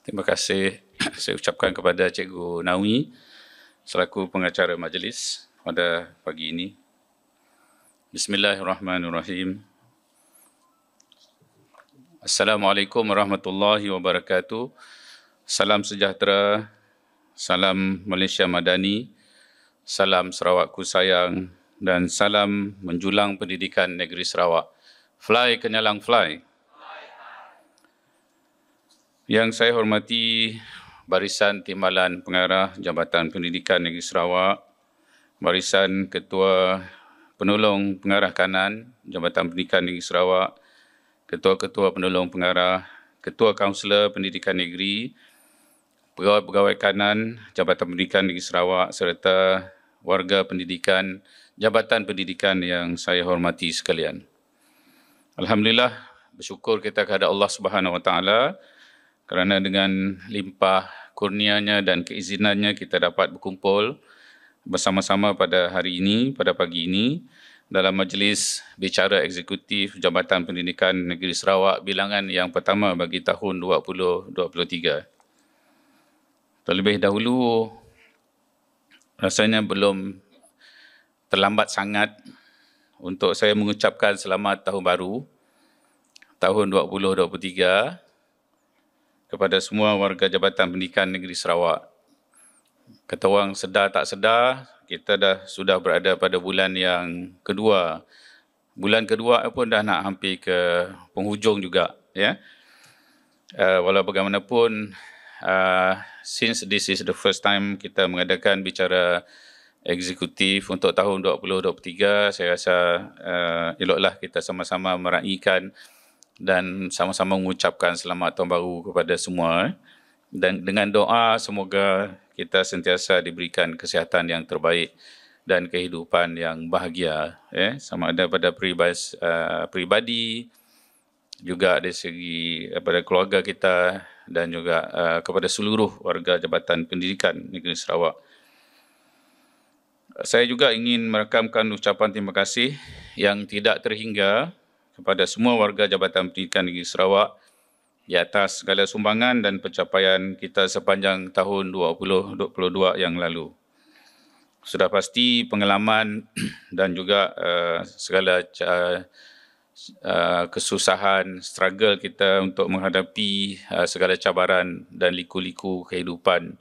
terima kasih saya ucapkan kepada Cikgu Naui selaku pengacara majlis pada pagi ini. Bismillahirrahmanirrahim. Assalamualaikum warahmatullahi wabarakatuh. Salam sejahtera. Salam Malaysia Madani. Salam Sarawakku sayang dan salam menjulang pendidikan negeri Sarawak. Fly Kenyalang Fly. Yang saya hormati Barisan Timbalan Pengarah Jabatan Pendidikan Negeri Sarawak, Barisan Ketua Penolong Pengarah Kanan Jabatan Pendidikan Negeri Sarawak, Ketua-Ketua Penolong Pengarah, Ketua Kaunselor Pendidikan Negeri, Pegawai-Pegawai Kanan Jabatan Pendidikan Negeri Sarawak serta warga pendidikan Jabatan Pendidikan yang saya hormati sekalian. Alhamdulillah bersyukur kita kepada Allah Subhanahu Wa Taala kerana dengan limpah kurnianya dan keizinannya kita dapat berkumpul bersama-sama pada hari ini, pada pagi ini dalam majlis bicara eksekutif Jabatan Pendidikan Negeri Sarawak bilangan yang pertama bagi tahun 2023. Terlebih dahulu, rasanya belum terlambat sangat untuk saya mengucapkan selamat tahun baru, tahun kepada semua warga Jabatan Pendidikan Negeri Sarawak. Kata orang sedar tak sedar, kita dah sudah berada pada bulan yang kedua. Bulan kedua pun dah nak hampir ke penghujung juga. Ya. Uh, walau bagaimanapun, uh, since this is the first time kita mengadakan bicara eksekutif untuk tahun 2023, saya rasa uh, eloklah kita sama-sama meraihkan uh, dan sama-sama mengucapkan selamat tahun baru kepada semua eh. dan dengan doa semoga kita sentiasa diberikan kesihatan yang terbaik dan kehidupan yang bahagia eh sama ada pada peribas, uh, peribadi juga dari segi kepada eh, keluarga kita dan juga uh, kepada seluruh warga Jabatan Pendidikan Negeri Sarawak. Saya juga ingin merekamkan ucapan terima kasih yang tidak terhingga kepada semua warga Jabatan Pendidikan Negeri Sarawak di atas segala sumbangan dan pencapaian kita sepanjang tahun 2022 yang lalu. Sudah pasti pengalaman dan juga uh, segala uh, uh, kesusahan, struggle kita untuk menghadapi uh, segala cabaran dan liku-liku kehidupan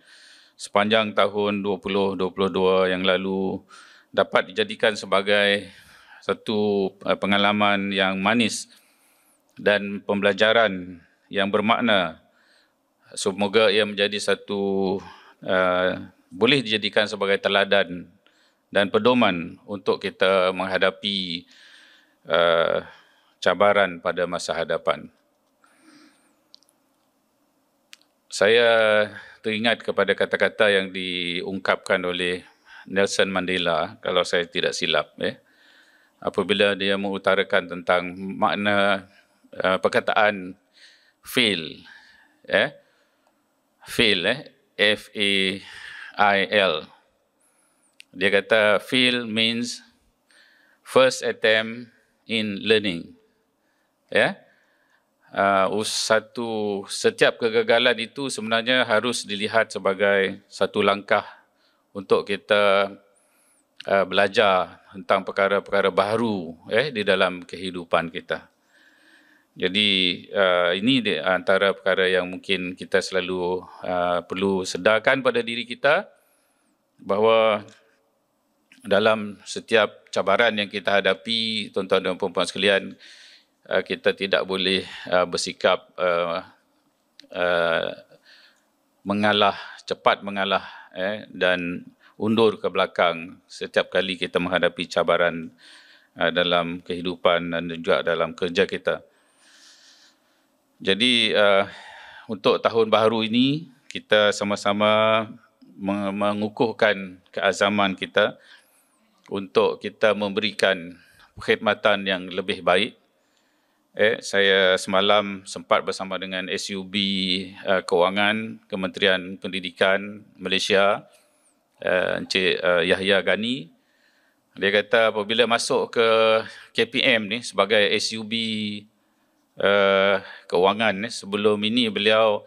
sepanjang tahun 2022 yang lalu dapat dijadikan sebagai satu eh, pengalaman yang manis dan pembelajaran yang bermakna. Semoga ia menjadi satu uh, boleh dijadikan sebagai teladan dan pedoman untuk kita menghadapi uh, cabaran pada masa hadapan. Saya teringat kepada kata-kata yang diungkapkan oleh Nelson Mandela kalau saya tidak silap Eh apabila dia mengutarakan tentang makna uh, perkataan fail eh fail eh f a i l dia kata fail means first attempt in learning eh uh, satu setiap kegagalan itu sebenarnya harus dilihat sebagai satu langkah untuk kita uh, belajar tentang perkara-perkara baru eh di dalam kehidupan kita. Jadi uh, ini di antara perkara yang mungkin kita selalu uh, perlu sedarkan pada diri kita bahawa dalam setiap cabaran yang kita hadapi tuan-tuan dan puan-puan sekalian uh, kita tidak boleh uh, bersikap uh, uh, mengalah cepat mengalah eh dan undur ke belakang setiap kali kita menghadapi cabaran uh, dalam kehidupan dan juga dalam kerja kita. Jadi uh, untuk tahun baru ini kita sama-sama mengukuhkan keazaman kita untuk kita memberikan perkhidmatan yang lebih baik. Eh, saya semalam sempat bersama dengan SUB uh, Kewangan Kementerian Pendidikan Malaysia. Eh, Encik uh, Yahya Gani. Dia kata apabila masuk ke KPM ni sebagai SUB uh, eh, keuangan ni, sebelum ini beliau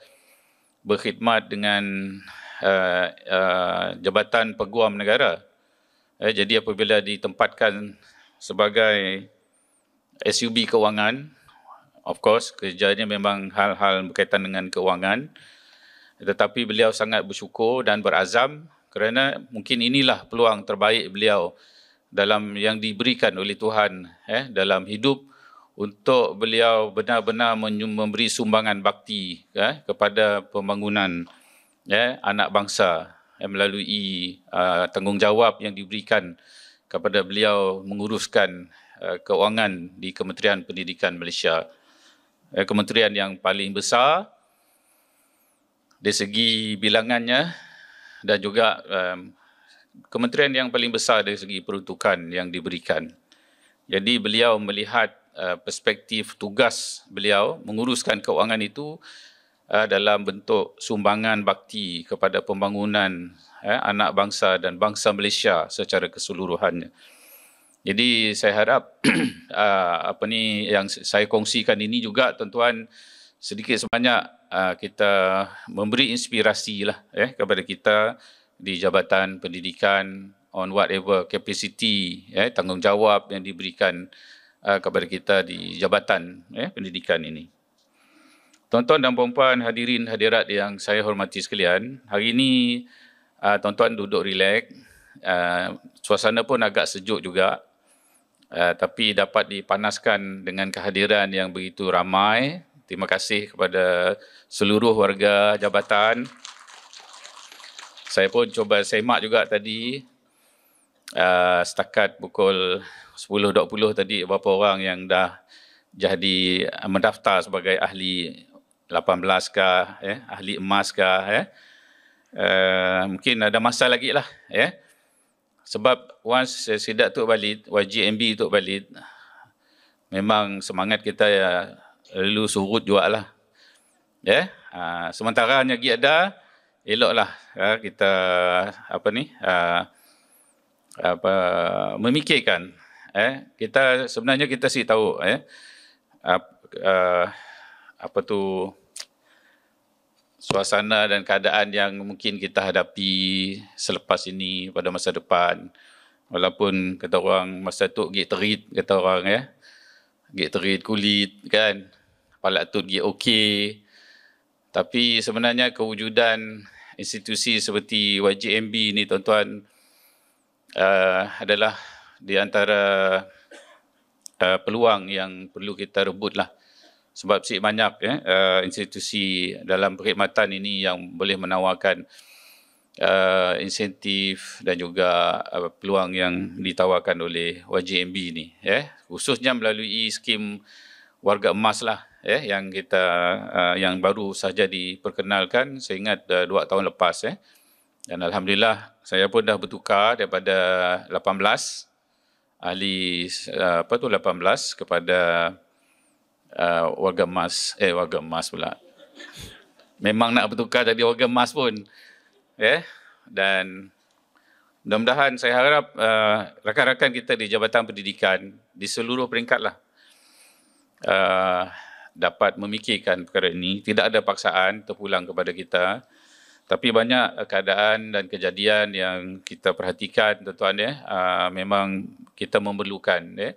berkhidmat dengan uh, uh, Jabatan Peguam Negara. Eh, jadi apabila ditempatkan sebagai SUB keuangan, of course kerjanya memang hal-hal berkaitan dengan keuangan. Tetapi beliau sangat bersyukur dan berazam kerana mungkin inilah peluang terbaik beliau dalam yang diberikan oleh Tuhan eh dalam hidup untuk beliau benar-benar memberi sumbangan bakti eh, kepada pembangunan eh anak bangsa eh, melalui uh, tanggungjawab yang diberikan kepada beliau menguruskan uh, eh, keuangan di Kementerian Pendidikan Malaysia eh, kementerian yang paling besar dari segi bilangannya dan juga um, kementerian yang paling besar dari segi peruntukan yang diberikan. Jadi beliau melihat uh, perspektif tugas beliau menguruskan kewangan itu uh, dalam bentuk sumbangan bakti kepada pembangunan uh, anak bangsa dan bangsa Malaysia secara keseluruhannya. Jadi saya harap uh, apa ni yang saya kongsikan ini juga tuan-tuan sedikit sebanyak Ah, kita memberi inspirasi lah eh, kepada kita di Jabatan Pendidikan on whatever capacity eh, tanggungjawab yang diberikan uh, kepada kita di Jabatan eh, Pendidikan ini. Tuan-tuan dan puan-puan hadirin hadirat yang saya hormati sekalian, hari ini uh, tuan-tuan duduk relax, uh, suasana pun agak sejuk juga uh, tapi dapat dipanaskan dengan kehadiran yang begitu ramai Terima kasih kepada seluruh warga jabatan. Saya pun cuba semak juga tadi. Uh, setakat pukul 10.20 tadi beberapa orang yang dah jadi uh, mendaftar sebagai ahli 18 kah, eh, ahli emas kah. Eh. Uh, mungkin ada masa lagi lah. Eh. Sebab once sidak tu balik, YGMB tu balik, memang semangat kita ya, lalu surut juga lah. Ya, yeah? ha, sementara lagi ada, eloklah ha, kita apa ni, ha, apa memikirkan. Eh, kita sebenarnya kita sih tahu eh, apa, uh, eh, apa tu suasana dan keadaan yang mungkin kita hadapi selepas ini pada masa depan. Walaupun kata orang masa tu git terit kata orang ya. Eh, git terit kulit kan palatut dia okey. Tapi sebenarnya kewujudan institusi seperti YGMB ini tuan-tuan uh, adalah di antara uh, peluang yang perlu kita rebutlah. Sebab sikit banyak ya, uh, institusi dalam perkhidmatan ini yang boleh menawarkan uh, insentif dan juga uh, peluang yang ditawarkan oleh YGMB ini. Ya. Khususnya melalui skim warga emas lah eh yang kita uh, yang baru sahaja diperkenalkan saya ingat uh, dua tahun lepas eh dan alhamdulillah saya pun dah bertukar daripada 18 ahli uh, apa tu 18 kepada uh, warga emas eh warga emas pula memang nak bertukar jadi warga emas pun eh dan mudah-mudahan saya harap uh, rakan-rakan kita di Jabatan Pendidikan di seluruh peringkat lah uh, dapat memikirkan perkara ini. Tidak ada paksaan terpulang kepada kita. Tapi banyak keadaan dan kejadian yang kita perhatikan tuan-tuan ya, ah, memang kita memerlukan ya,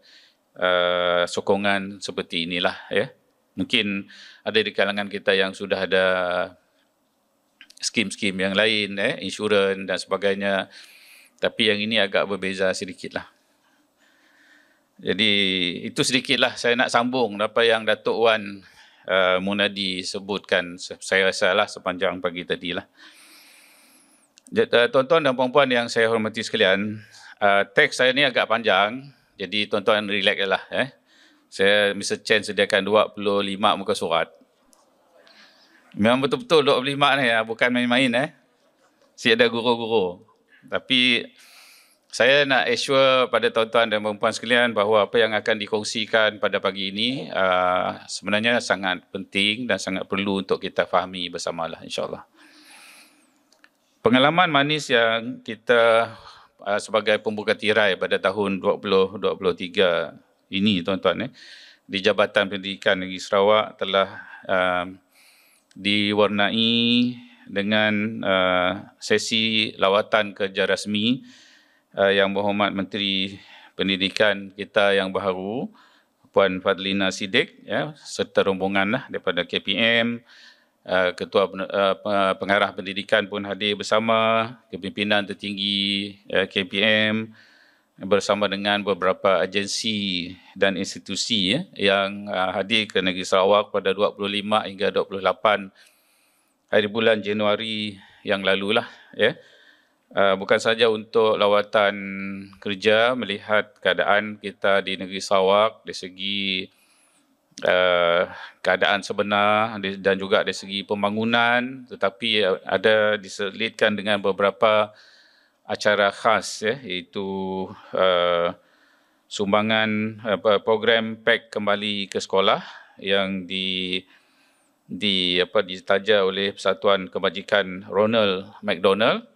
ah, sokongan seperti inilah ya. Mungkin ada di kalangan kita yang sudah ada skim-skim yang lain, eh, insurans dan sebagainya. Tapi yang ini agak berbeza sedikitlah. Jadi itu sedikitlah saya nak sambung apa yang Datuk Wan uh, Munadi sebutkan saya rasalah sepanjang pagi tadi lah. Eh, tuan-tuan dan puan-puan yang saya hormati sekalian, uh, teks saya ni agak panjang. Jadi tuan-tuan relax lah. Eh. Saya Mr. Chen sediakan 25 muka surat. Memang betul-betul 25 ni, bukan main-main. Eh. Si ada guru-guru. Tapi saya nak assure pada tuan-tuan dan perempuan sekalian bahawa apa yang akan dikongsikan pada pagi ini uh, sebenarnya sangat penting dan sangat perlu untuk kita fahami bersama bersamalah insyaAllah. Pengalaman manis yang kita uh, sebagai pembuka tirai pada tahun 2023 ini tuan-tuan eh, di Jabatan Pendidikan Negeri Sarawak telah uh, diwarnai dengan uh, sesi lawatan kerja rasmi uh, yang berhormat Menteri Pendidikan kita yang baru Puan Fadlina Sidik ya serta rombongan lah daripada KPM uh, eh, ketua uh, pengarah pendidikan pun hadir bersama kepimpinan tertinggi uh, KPM bersama dengan beberapa agensi dan institusi ya, yang uh, hadir ke negeri Sarawak pada 25 hingga 28 hari bulan Januari yang lalu lah ya Uh, bukan saja untuk lawatan kerja melihat keadaan kita di negeri Sarawak dari segi uh, keadaan sebenar dan juga dari segi pembangunan tetapi uh, ada diselitkan dengan beberapa acara khas ya iaitu uh, sumbangan apa program pack kembali ke sekolah yang di di apa ditaja oleh persatuan kebajikan Ronald McDonald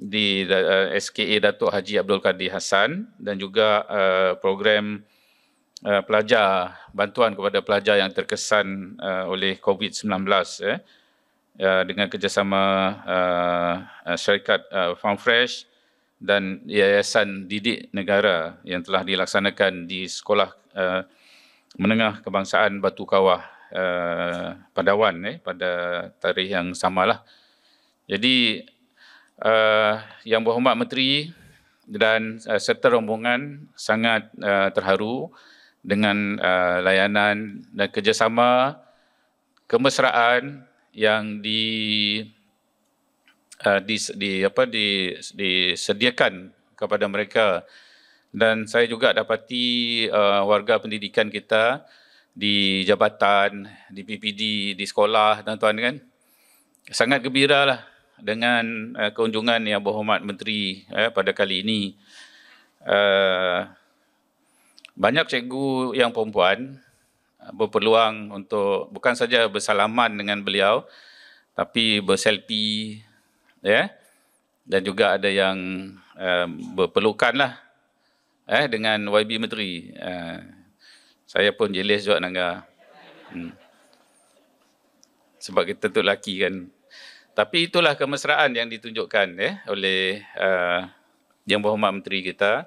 di uh, eh, SKA Datuk Haji Abdul Kadir Hassan dan juga uh, program uh, pelajar bantuan kepada pelajar yang terkesan uh, oleh COVID-19 eh uh, dengan kerjasama uh, syarikat uh, Farmfresh dan Yayasan Didik Negara yang telah dilaksanakan di Sekolah uh, Menengah Kebangsaan Batu Kawah uh, Padawan eh pada tarikh yang samalah. Jadi uh, Yang Berhormat Menteri dan uh, eh, serta rombongan sangat uh, terharu dengan uh, layanan dan kerjasama kemesraan yang di uh, di, di apa di, disediakan kepada mereka dan saya juga dapati uh, warga pendidikan kita di jabatan di PPD di sekolah dan tuan-tuan kan sangat lah dengan uh, kunjungan yang berhormat menteri uh, pada kali ini uh, banyak cikgu yang perempuan berpeluang untuk bukan saja bersalaman dengan beliau tapi berselfie ya yeah? dan juga ada yang um, berpelukan lah eh dengan YB menteri uh, saya pun jelis juga naga hmm. sebab kita tu lelaki kan tapi itulah kemesraan yang ditunjukkan ya, oleh uh, Yang Berhormat Menteri kita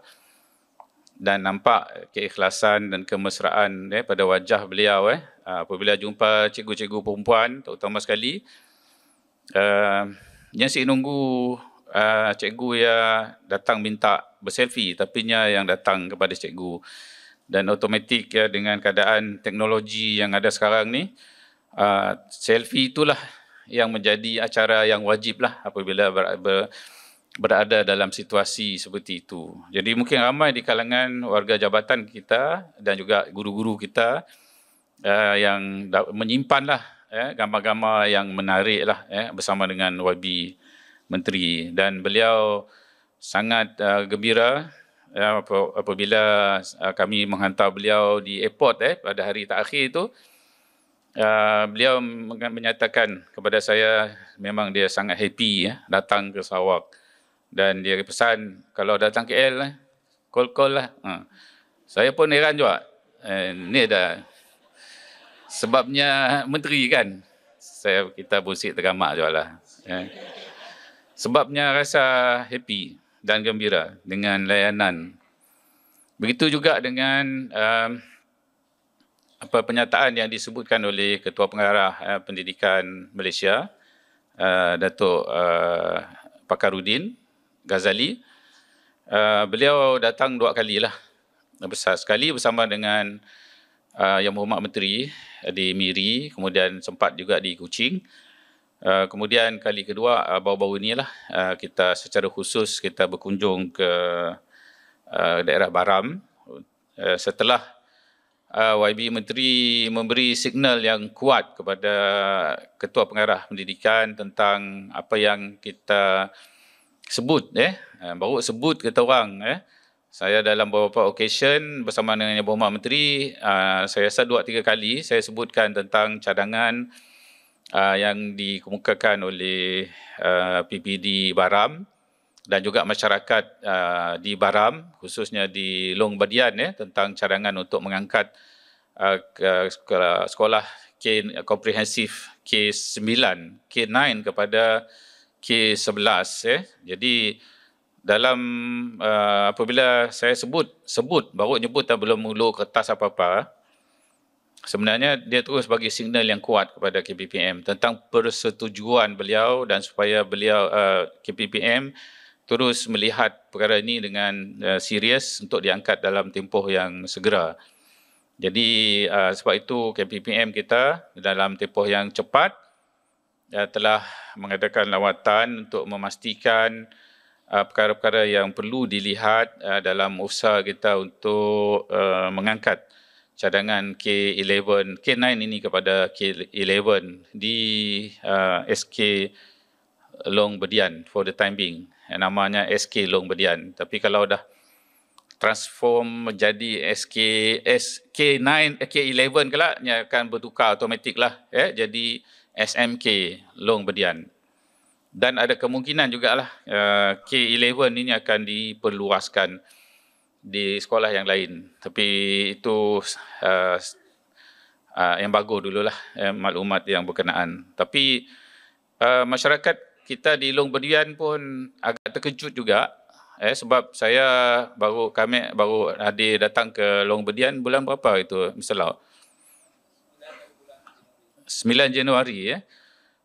dan nampak keikhlasan dan kemesraan ya, pada wajah beliau eh, apabila jumpa cikgu-cikgu perempuan terutama sekali uh, yang sih nunggu uh, cikgu ya datang minta berselfie tapi yang datang kepada cikgu dan otomatik ya, dengan keadaan teknologi yang ada sekarang ni uh, selfie itulah yang menjadi acara yang wajib lah apabila ber, ber, berada dalam situasi seperti itu. Jadi mungkin ramai di kalangan warga jabatan kita dan juga guru-guru kita uh, yang da- menyimpan lah eh, gambar-gambar yang menarik lah eh, bersama dengan YB Menteri dan beliau sangat uh, gembira eh, apabila kami menghantar beliau di airport eh, pada hari terakhir itu. Ah, beliau menyatakan kepada saya memang dia sangat happy ya datang ke Sarawak dan dia pesan kalau datang KL lah call call lah. Ha. Saya pun heran juga. Eh, ni ada sebabnya menteri kan. Saya kita busik teramak jugalah. Ya. Eh. Sebabnya rasa happy dan gembira dengan layanan. Begitu juga dengan uh, apa penyataan yang disebutkan oleh Ketua Pengarah eh, Pendidikan Malaysia uh, Datuk uh, Pakarudin Ghazali uh, beliau datang dua kali lah besar sekali bersama dengan uh, Yang Berhormat Menteri di Miri kemudian sempat juga di Kuching uh, kemudian kali kedua uh, baru-baru inilah uh, kita secara khusus kita berkunjung ke uh, daerah Baram uh, setelah uh, ah, YB Menteri memberi signal yang kuat kepada Ketua Pengarah Pendidikan tentang apa yang kita sebut eh ah, baru sebut kata orang eh saya dalam beberapa occasion bersama dengan Yang Berhormat Menteri uh, saya rasa dua tiga kali saya sebutkan tentang cadangan uh, yang dikemukakan oleh uh, PPD Baram dan juga masyarakat uh, di Baram khususnya di Long Badian ya tentang cadangan untuk mengangkat uh, ke, sekolah K komprehensif K9 K9 kepada K11 ya jadi dalam uh, apabila saya sebut sebut baru nyebut tak belum mulu kertas apa-apa sebenarnya dia terus bagi signal yang kuat kepada KPPM tentang persetujuan beliau dan supaya beliau uh, KPPM terus melihat perkara ini dengan uh, serius untuk diangkat dalam tempoh yang segera. Jadi uh, sebab itu KPPM kita dalam tempoh yang cepat uh, telah mengadakan lawatan untuk memastikan uh, perkara-perkara yang perlu dilihat uh, dalam usaha kita untuk uh, mengangkat cadangan K11 K9 ini kepada K11 di uh, SK Long Bedian for the time being yang namanya SK Long Bedian. Tapi kalau dah transform menjadi SK SK9 SK 11 kala dia akan bertukar automatik lah ya eh, jadi SMK Long Bedian. Dan ada kemungkinan juga lah eh, K11 ini akan diperluaskan di sekolah yang lain. Tapi itu uh, uh, yang bagus dululah eh, maklumat yang berkenaan. Tapi uh, masyarakat kita di Long Berdian pun agak terkejut juga eh sebab saya baru kami baru hadir datang ke Long Berdian bulan berapa itu Mr. Lau? 9 Januari eh.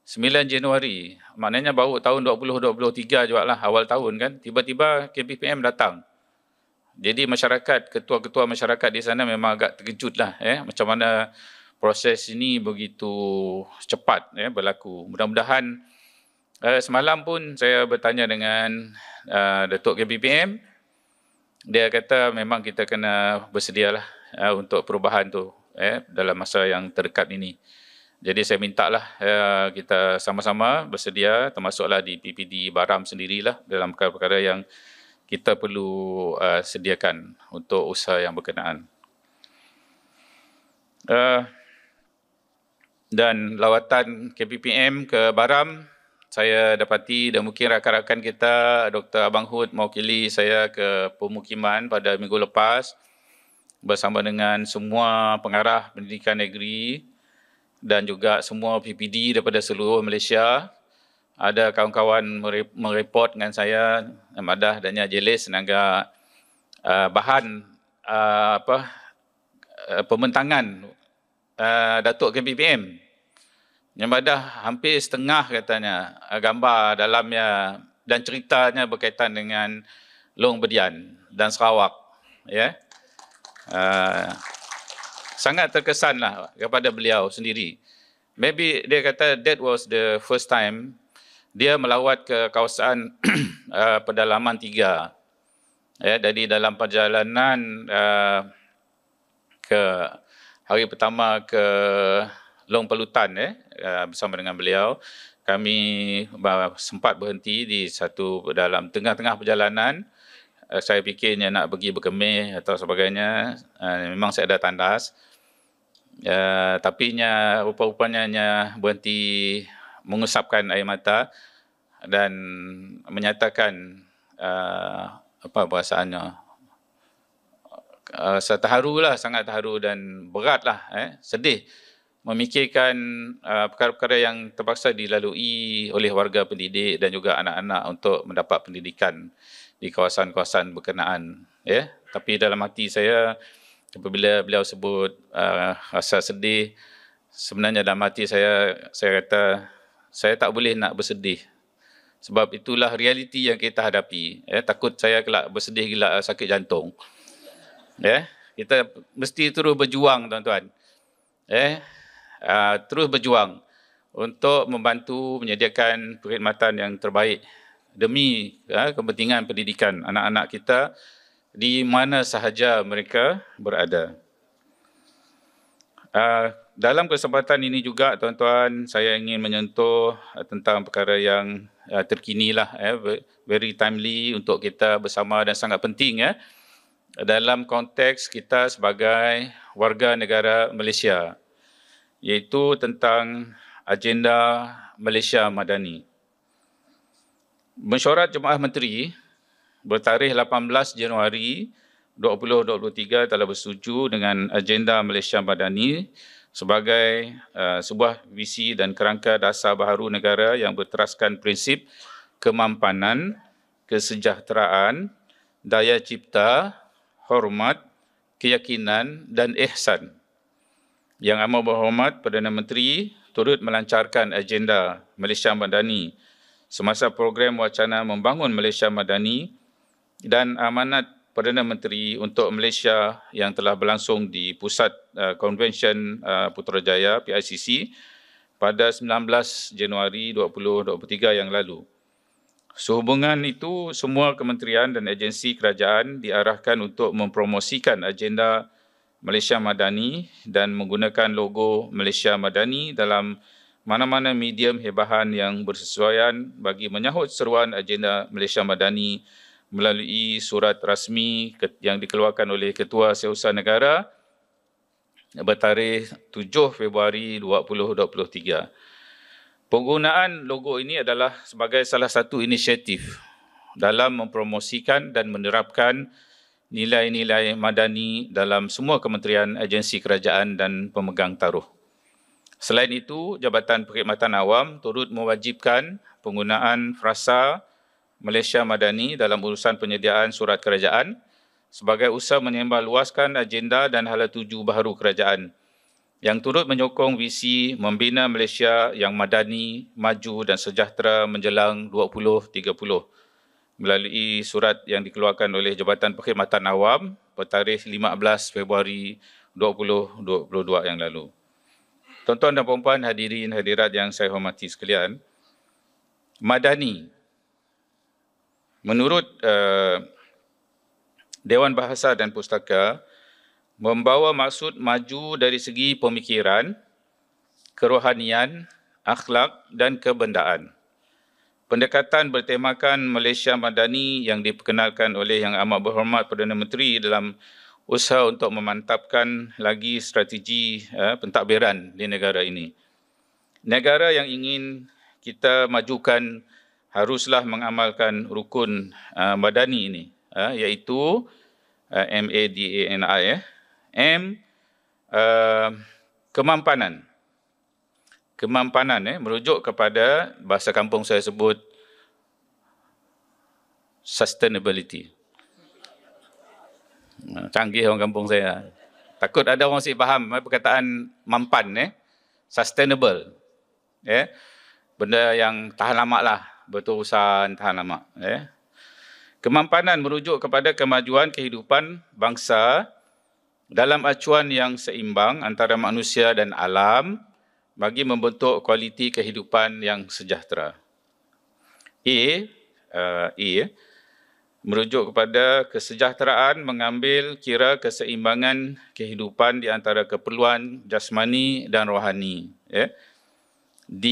9 Januari. Maknanya baru tahun 2023 juga lah awal tahun kan. Tiba-tiba KPPM datang. Jadi masyarakat, ketua-ketua masyarakat di sana memang agak terkejut lah. Eh. Macam mana proses ini begitu cepat eh, berlaku. Mudah-mudahan uh, semalam pun saya bertanya dengan uh, Datuk KBPM, dia kata memang kita kena bersedialah uh, untuk perubahan tu eh dalam masa yang terdekat ini. Jadi saya mintalah uh, kita sama-sama bersedia termasuklah di PPD Baram sendirilah dalam perkara-perkara yang kita perlu uh, sediakan untuk usaha yang berkenaan. Uh, dan lawatan KPPM ke Baram saya dapati dan mungkin rakan-rakan kita Dr. Abang Hud mewakili saya ke pemukiman pada minggu lepas bersama dengan semua pengarah pendidikan negeri dan juga semua PPD daripada seluruh Malaysia. Ada kawan-kawan mereport dengan saya, Madah dan Jelis, senangga uh, bahan uh, apa uh, pementangan uh, Datuk KPPM. Yang pada hampir setengah katanya ah, gambar dalamnya dan ceritanya berkaitan dengan Long Bedian dan Sarawak. Ya. Uh, sangat terkesanlah kepada beliau sendiri. Maybe dia kata that was the first time dia melawat ke kawasan uh, pedalaman tiga. Ya, jadi dalam perjalanan uh, ke hari pertama ke Long Pelutan eh uh, bersama dengan beliau kami sempat berhenti di satu dalam tengah-tengah perjalanan uh, saya fikirnya nak pergi berkemih atau sebagainya uh, memang saya ada tandas Uh, tapi nya rupa-rupanya nya berhenti mengusapkan air mata dan menyatakan uh, apa perasaannya uh, saya terharulah sangat terharu dan beratlah eh sedih memikirkan uh, perkara-perkara yang terpaksa dilalui oleh warga pendidik dan juga anak-anak untuk mendapat pendidikan di kawasan-kawasan berkenaan ya yeah? tapi dalam hati saya apabila beliau sebut uh, rasa sedih sebenarnya dalam hati saya saya kata saya tak boleh nak bersedih sebab itulah realiti yang kita hadapi ya takut saya kelak bersedih gila sakit jantung ya yeah? kita mesti terus berjuang tuan-tuan ya Ah, terus berjuang untuk membantu menyediakan perkhidmatan yang terbaik demi uh, kepentingan pendidikan anak-anak kita di mana sahaja mereka berada. Uh, dalam kesempatan ini juga tuan-tuan saya ingin menyentuh tentang perkara yang uh, terkini lah eh, very timely untuk kita bersama dan sangat penting ya eh, dalam konteks kita sebagai warga negara Malaysia iaitu tentang agenda Malaysia Madani. Mesyuarat Jemaah Menteri bertarikh 18 Januari 2023 telah bersetuju dengan agenda Malaysia Madani sebagai uh, sebuah visi dan kerangka dasar baharu negara yang berteraskan prinsip kemampanan, kesejahteraan, daya cipta, hormat, keyakinan dan ihsan. Yang Amat Berhormat Perdana Menteri turut melancarkan agenda Malaysia Madani semasa program wacana membangun Malaysia Madani dan amanat Perdana Menteri untuk Malaysia yang telah berlangsung di Pusat uh, Convention uh, Putrajaya PICC pada 19 Januari 2023 yang lalu. Sehubungan itu, semua kementerian dan agensi kerajaan diarahkan untuk mempromosikan agenda Malaysia Madani dan menggunakan logo Malaysia Madani dalam mana-mana medium hebahan yang bersesuaian bagi menyahut seruan agenda Malaysia Madani melalui surat rasmi yang dikeluarkan oleh Ketua Seusaha Negara bertarikh 7 Februari 2023. Penggunaan logo ini adalah sebagai salah satu inisiatif dalam mempromosikan dan menerapkan nilai-nilai madani dalam semua kementerian agensi kerajaan dan pemegang taruh. Selain itu, Jabatan Perkhidmatan Awam turut mewajibkan penggunaan frasa Malaysia Madani dalam urusan penyediaan surat kerajaan sebagai usaha menyembah luaskan agenda dan hala tuju baharu kerajaan yang turut menyokong visi membina Malaysia yang madani, maju dan sejahtera menjelang 2030 melalui surat yang dikeluarkan oleh Jabatan Perkhidmatan Awam bertarikh 15 Februari 2022 yang lalu. Tuan-tuan dan puan-puan hadirin hadirat yang saya hormati sekalian, Madani menurut uh, Dewan Bahasa dan Pustaka membawa maksud maju dari segi pemikiran, kerohanian, akhlak dan kebendaan. Pendekatan bertemakan Malaysia Madani yang diperkenalkan oleh Yang Amat Berhormat Perdana Menteri dalam usaha untuk memantapkan lagi strategi eh, pentadbiran di negara ini. Negara yang ingin kita majukan haruslah mengamalkan rukun eh, Madani ini eh, iaitu eh, M A D A N I eh. M eh, kemampanan kemampanan eh merujuk kepada bahasa kampung saya sebut sustainability. Ha, canggih orang kampung saya. Takut ada orang masih faham eh, perkataan mampan eh sustainable. Ya. Eh, benda yang tahan lama lah, berterusan tahan lama, ya. Eh. Kemampanan merujuk kepada kemajuan kehidupan bangsa dalam acuan yang seimbang antara manusia dan alam bagi membentuk kualiti kehidupan yang sejahtera. E, uh, E merujuk kepada kesejahteraan mengambil kira keseimbangan kehidupan di antara keperluan jasmani dan rohani. Yeah. D,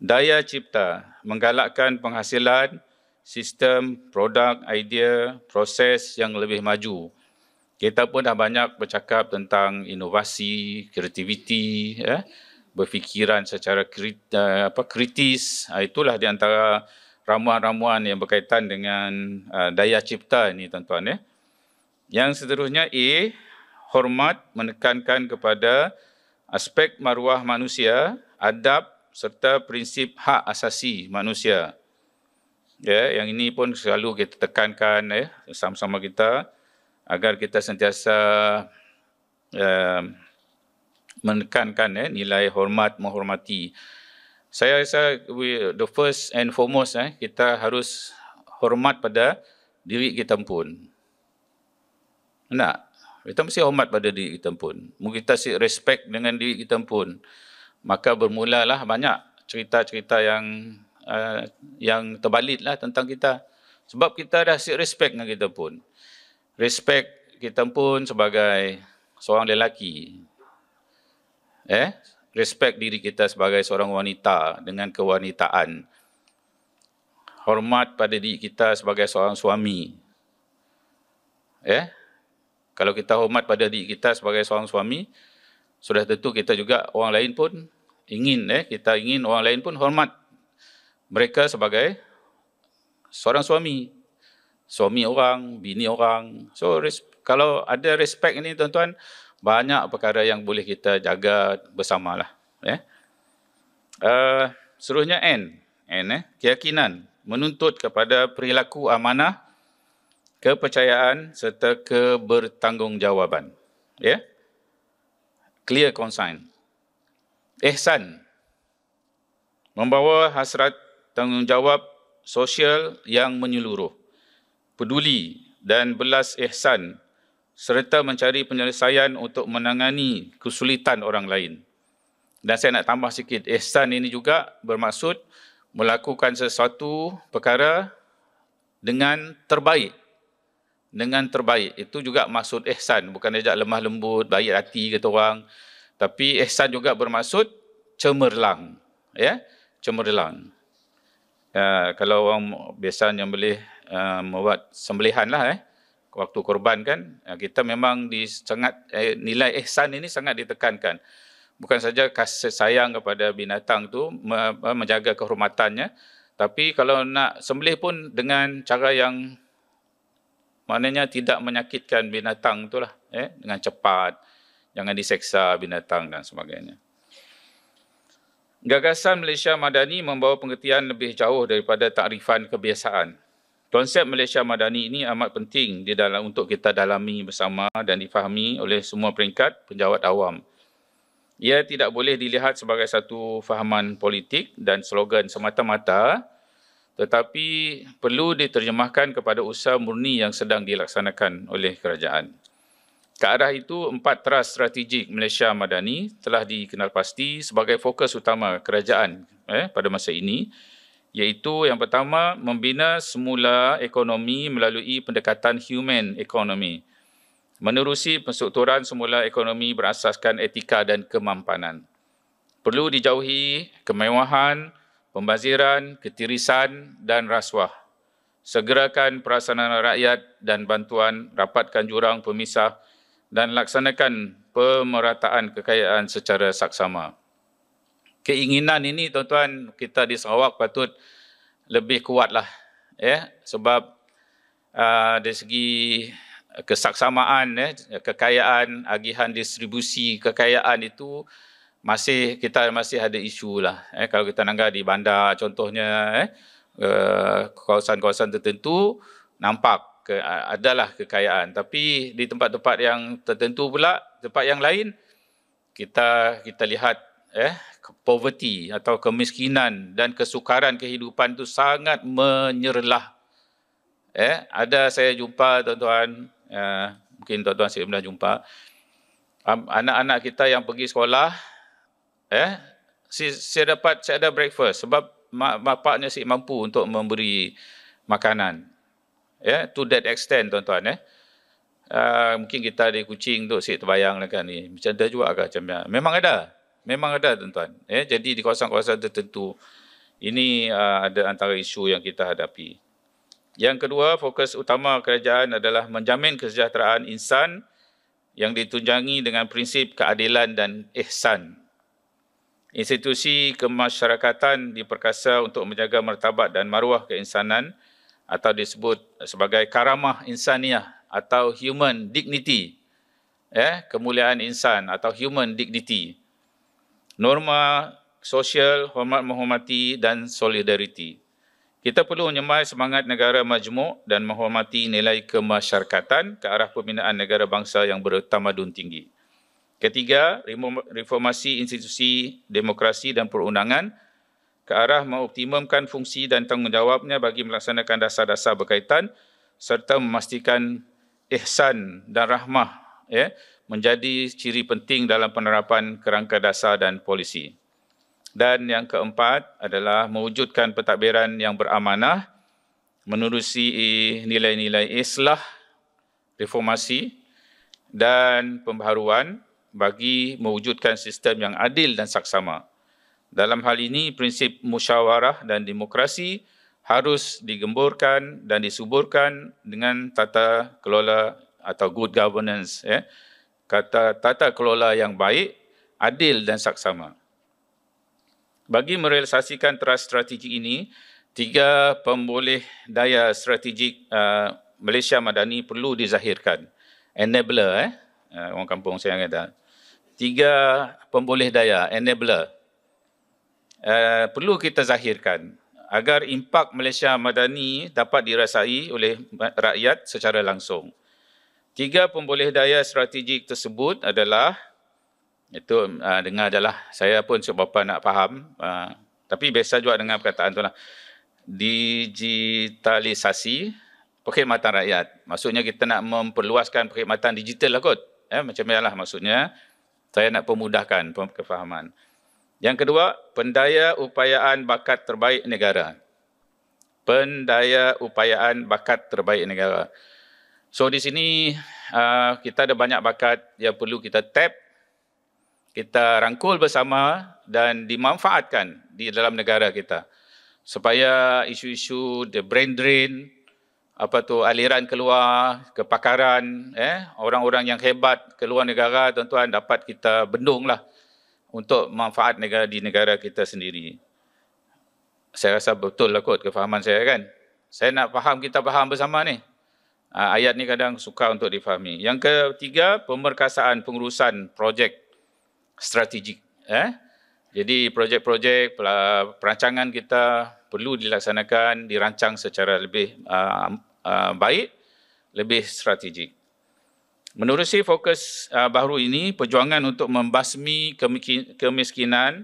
daya cipta menggalakkan penghasilan sistem, produk, idea, proses yang lebih maju kita pun dah banyak bercakap tentang inovasi, kreativiti, ya, berfikiran secara kriti, eh, apa, kritis. Ah, itulah di antara ramuan-ramuan yang berkaitan dengan ah, daya cipta ini, tuan-tuan. Ya. Yang seterusnya, A. Hormat menekankan kepada aspek maruah manusia, adab serta prinsip hak asasi manusia. Ya, yang ini pun selalu kita tekankan ya, sama-sama kita agar kita sentiasa um, menekankan eh, nilai hormat menghormati. Saya rasa we, the first and foremost eh, kita harus hormat pada diri kita pun. Nak? Kita mesti hormat pada diri kita pun. Mungkin kita si respect dengan diri kita pun. Maka bermulalah banyak cerita-cerita yang uh, yang terbalit lah tentang kita. Sebab kita dah si respect dengan kita pun respect kita pun sebagai seorang lelaki. Eh, respect diri kita sebagai seorang wanita dengan kewanitaan. Hormat pada diri kita sebagai seorang suami. Eh, kalau kita hormat pada diri kita sebagai seorang suami, sudah tentu kita juga orang lain pun ingin eh kita ingin orang lain pun hormat mereka sebagai seorang suami suami orang, bini orang. So res- kalau ada respect ini tuan-tuan, banyak perkara yang boleh kita jaga bersamalah. Ya. Eh? Uh, seluruhnya N. N eh? Keyakinan. Menuntut kepada perilaku amanah, kepercayaan serta kebertanggungjawaban. Ya. Yeah? Clear consign. Ihsan. Membawa hasrat tanggungjawab sosial yang menyeluruh peduli dan belas ihsan serta mencari penyelesaian untuk menangani kesulitan orang lain. Dan saya nak tambah sikit, ihsan ini juga bermaksud melakukan sesuatu perkara dengan terbaik. Dengan terbaik. Itu juga maksud ihsan. Bukan ajak lemah lembut, baik hati kata orang. Tapi ihsan juga bermaksud cemerlang. Ya, Cemerlang. Ah, kalau orang biasa yang boleh ah, membuat sembelihan lah eh, waktu korban kan, ah, kita memang di sangat eh, nilai ihsan ini sangat ditekankan. Bukan saja kasih sayang kepada binatang tu menjaga kehormatannya, tapi kalau nak sembelih pun dengan cara yang maknanya tidak menyakitkan binatang itulah eh dengan cepat jangan diseksa binatang dan sebagainya Gagasan Malaysia Madani membawa pengertian lebih jauh daripada takrifan kebiasaan. Konsep Malaysia Madani ini amat penting di dalam untuk kita dalami bersama dan difahami oleh semua peringkat penjawat awam. Ia tidak boleh dilihat sebagai satu fahaman politik dan slogan semata-mata tetapi perlu diterjemahkan kepada usaha murni yang sedang dilaksanakan oleh kerajaan. Ke arah itu, empat teras strategik Malaysia Madani telah dikenalpasti sebagai fokus utama kerajaan eh, pada masa ini iaitu yang pertama membina semula ekonomi melalui pendekatan human economy menerusi penstrukturan semula ekonomi berasaskan etika dan kemampanan perlu dijauhi kemewahan pembaziran ketirisan dan rasuah segerakan perasanan rakyat dan bantuan rapatkan jurang pemisah dan laksanakan pemerataan kekayaan secara saksama. Keinginan ini tuan-tuan kita di Sarawak patut lebih kuatlah ya sebab uh, dari segi kesaksamaan ya kekayaan agihan distribusi kekayaan itu masih kita masih ada isu lah eh ya. kalau kita nanggar di bandar contohnya ya, eh kawasan-kawasan tertentu nampak ke, adalah kekayaan. Tapi di tempat-tempat yang tertentu pula, tempat yang lain, kita kita lihat eh, poverty atau kemiskinan dan kesukaran kehidupan itu sangat menyerlah. Eh, ada saya jumpa tuan-tuan, eh, mungkin tuan-tuan saya pernah jumpa, um, anak-anak kita yang pergi sekolah, eh, si, saya dapat, saya ada breakfast sebab mak, bapaknya si mampu untuk memberi makanan ya yeah, to that extent tuan-tuan ya uh, mungkin kita ada kucing tu sikit terbayang lah kan ni macam ada juga ke macam memang ada memang ada tuan-tuan ya yeah, jadi di kawasan-kawasan tertentu ini uh, ada antara isu yang kita hadapi yang kedua fokus utama kerajaan adalah menjamin kesejahteraan insan yang ditunjangi dengan prinsip keadilan dan ihsan institusi kemasyarakatan diperkasa untuk menjaga martabat dan maruah keinsanan atau disebut sebagai karamah insaniah atau human dignity eh kemuliaan insan atau human dignity norma sosial hormat menghormati dan solidariti kita perlu menyemai semangat negara majmuk dan menghormati nilai kemasyarakatan ke arah pembinaan negara bangsa yang bertamadun tinggi ketiga reformasi institusi demokrasi dan perundangan ke arah mengoptimumkan fungsi dan tanggungjawabnya bagi melaksanakan dasar-dasar berkaitan serta memastikan ihsan dan rahmah ya, menjadi ciri penting dalam penerapan kerangka dasar dan polisi. Dan yang keempat adalah mewujudkan pentadbiran yang beramanah menerusi nilai-nilai islah, reformasi dan pembaharuan bagi mewujudkan sistem yang adil dan saksama. Dalam hal ini, prinsip musyawarah dan demokrasi harus digemburkan dan disuburkan dengan tata kelola atau good governance. Ya. Kata tata kelola yang baik, adil dan saksama. Bagi merealisasikan teras strategik ini, tiga pemboleh daya strategik uh, Malaysia Madani perlu dizahirkan. Enabler, eh? Uh, orang kampung saya kata. Tiga pemboleh daya, enabler uh, perlu kita zahirkan agar impak Malaysia Madani dapat dirasai oleh rakyat secara langsung. Tiga pemboleh daya strategik tersebut adalah itu uh, dengar adalah saya pun cukup bapa nak faham uh, tapi biasa juga dengan perkataan tu lah digitalisasi perkhidmatan rakyat. Maksudnya kita nak memperluaskan perkhidmatan digital lah kot. Eh, macam ialah maksudnya saya nak pemudahkan kefahaman. Yang kedua, pendaya upayaan bakat terbaik negara. Pendaya upayaan bakat terbaik negara. So di sini uh, kita ada banyak bakat yang perlu kita tap, kita rangkul bersama dan dimanfaatkan di dalam negara kita. Supaya isu-isu the brain drain, apa tu aliran keluar, kepakaran, eh, orang-orang yang hebat keluar negara tuan-tuan dapat kita bendung lah untuk manfaat negara di negara kita sendiri. Saya rasa betul lah kot kefahaman saya kan. Saya nak faham, kita faham bersama ni. Ah, ayat ni kadang suka untuk difahami. Yang ketiga, pemerkasaan pengurusan projek strategik. Eh? Jadi projek-projek, perancangan kita perlu dilaksanakan, dirancang secara lebih uh, uh, baik, lebih strategik. Menerusi fokus uh, baru ini, perjuangan untuk membasmi kemiskinan,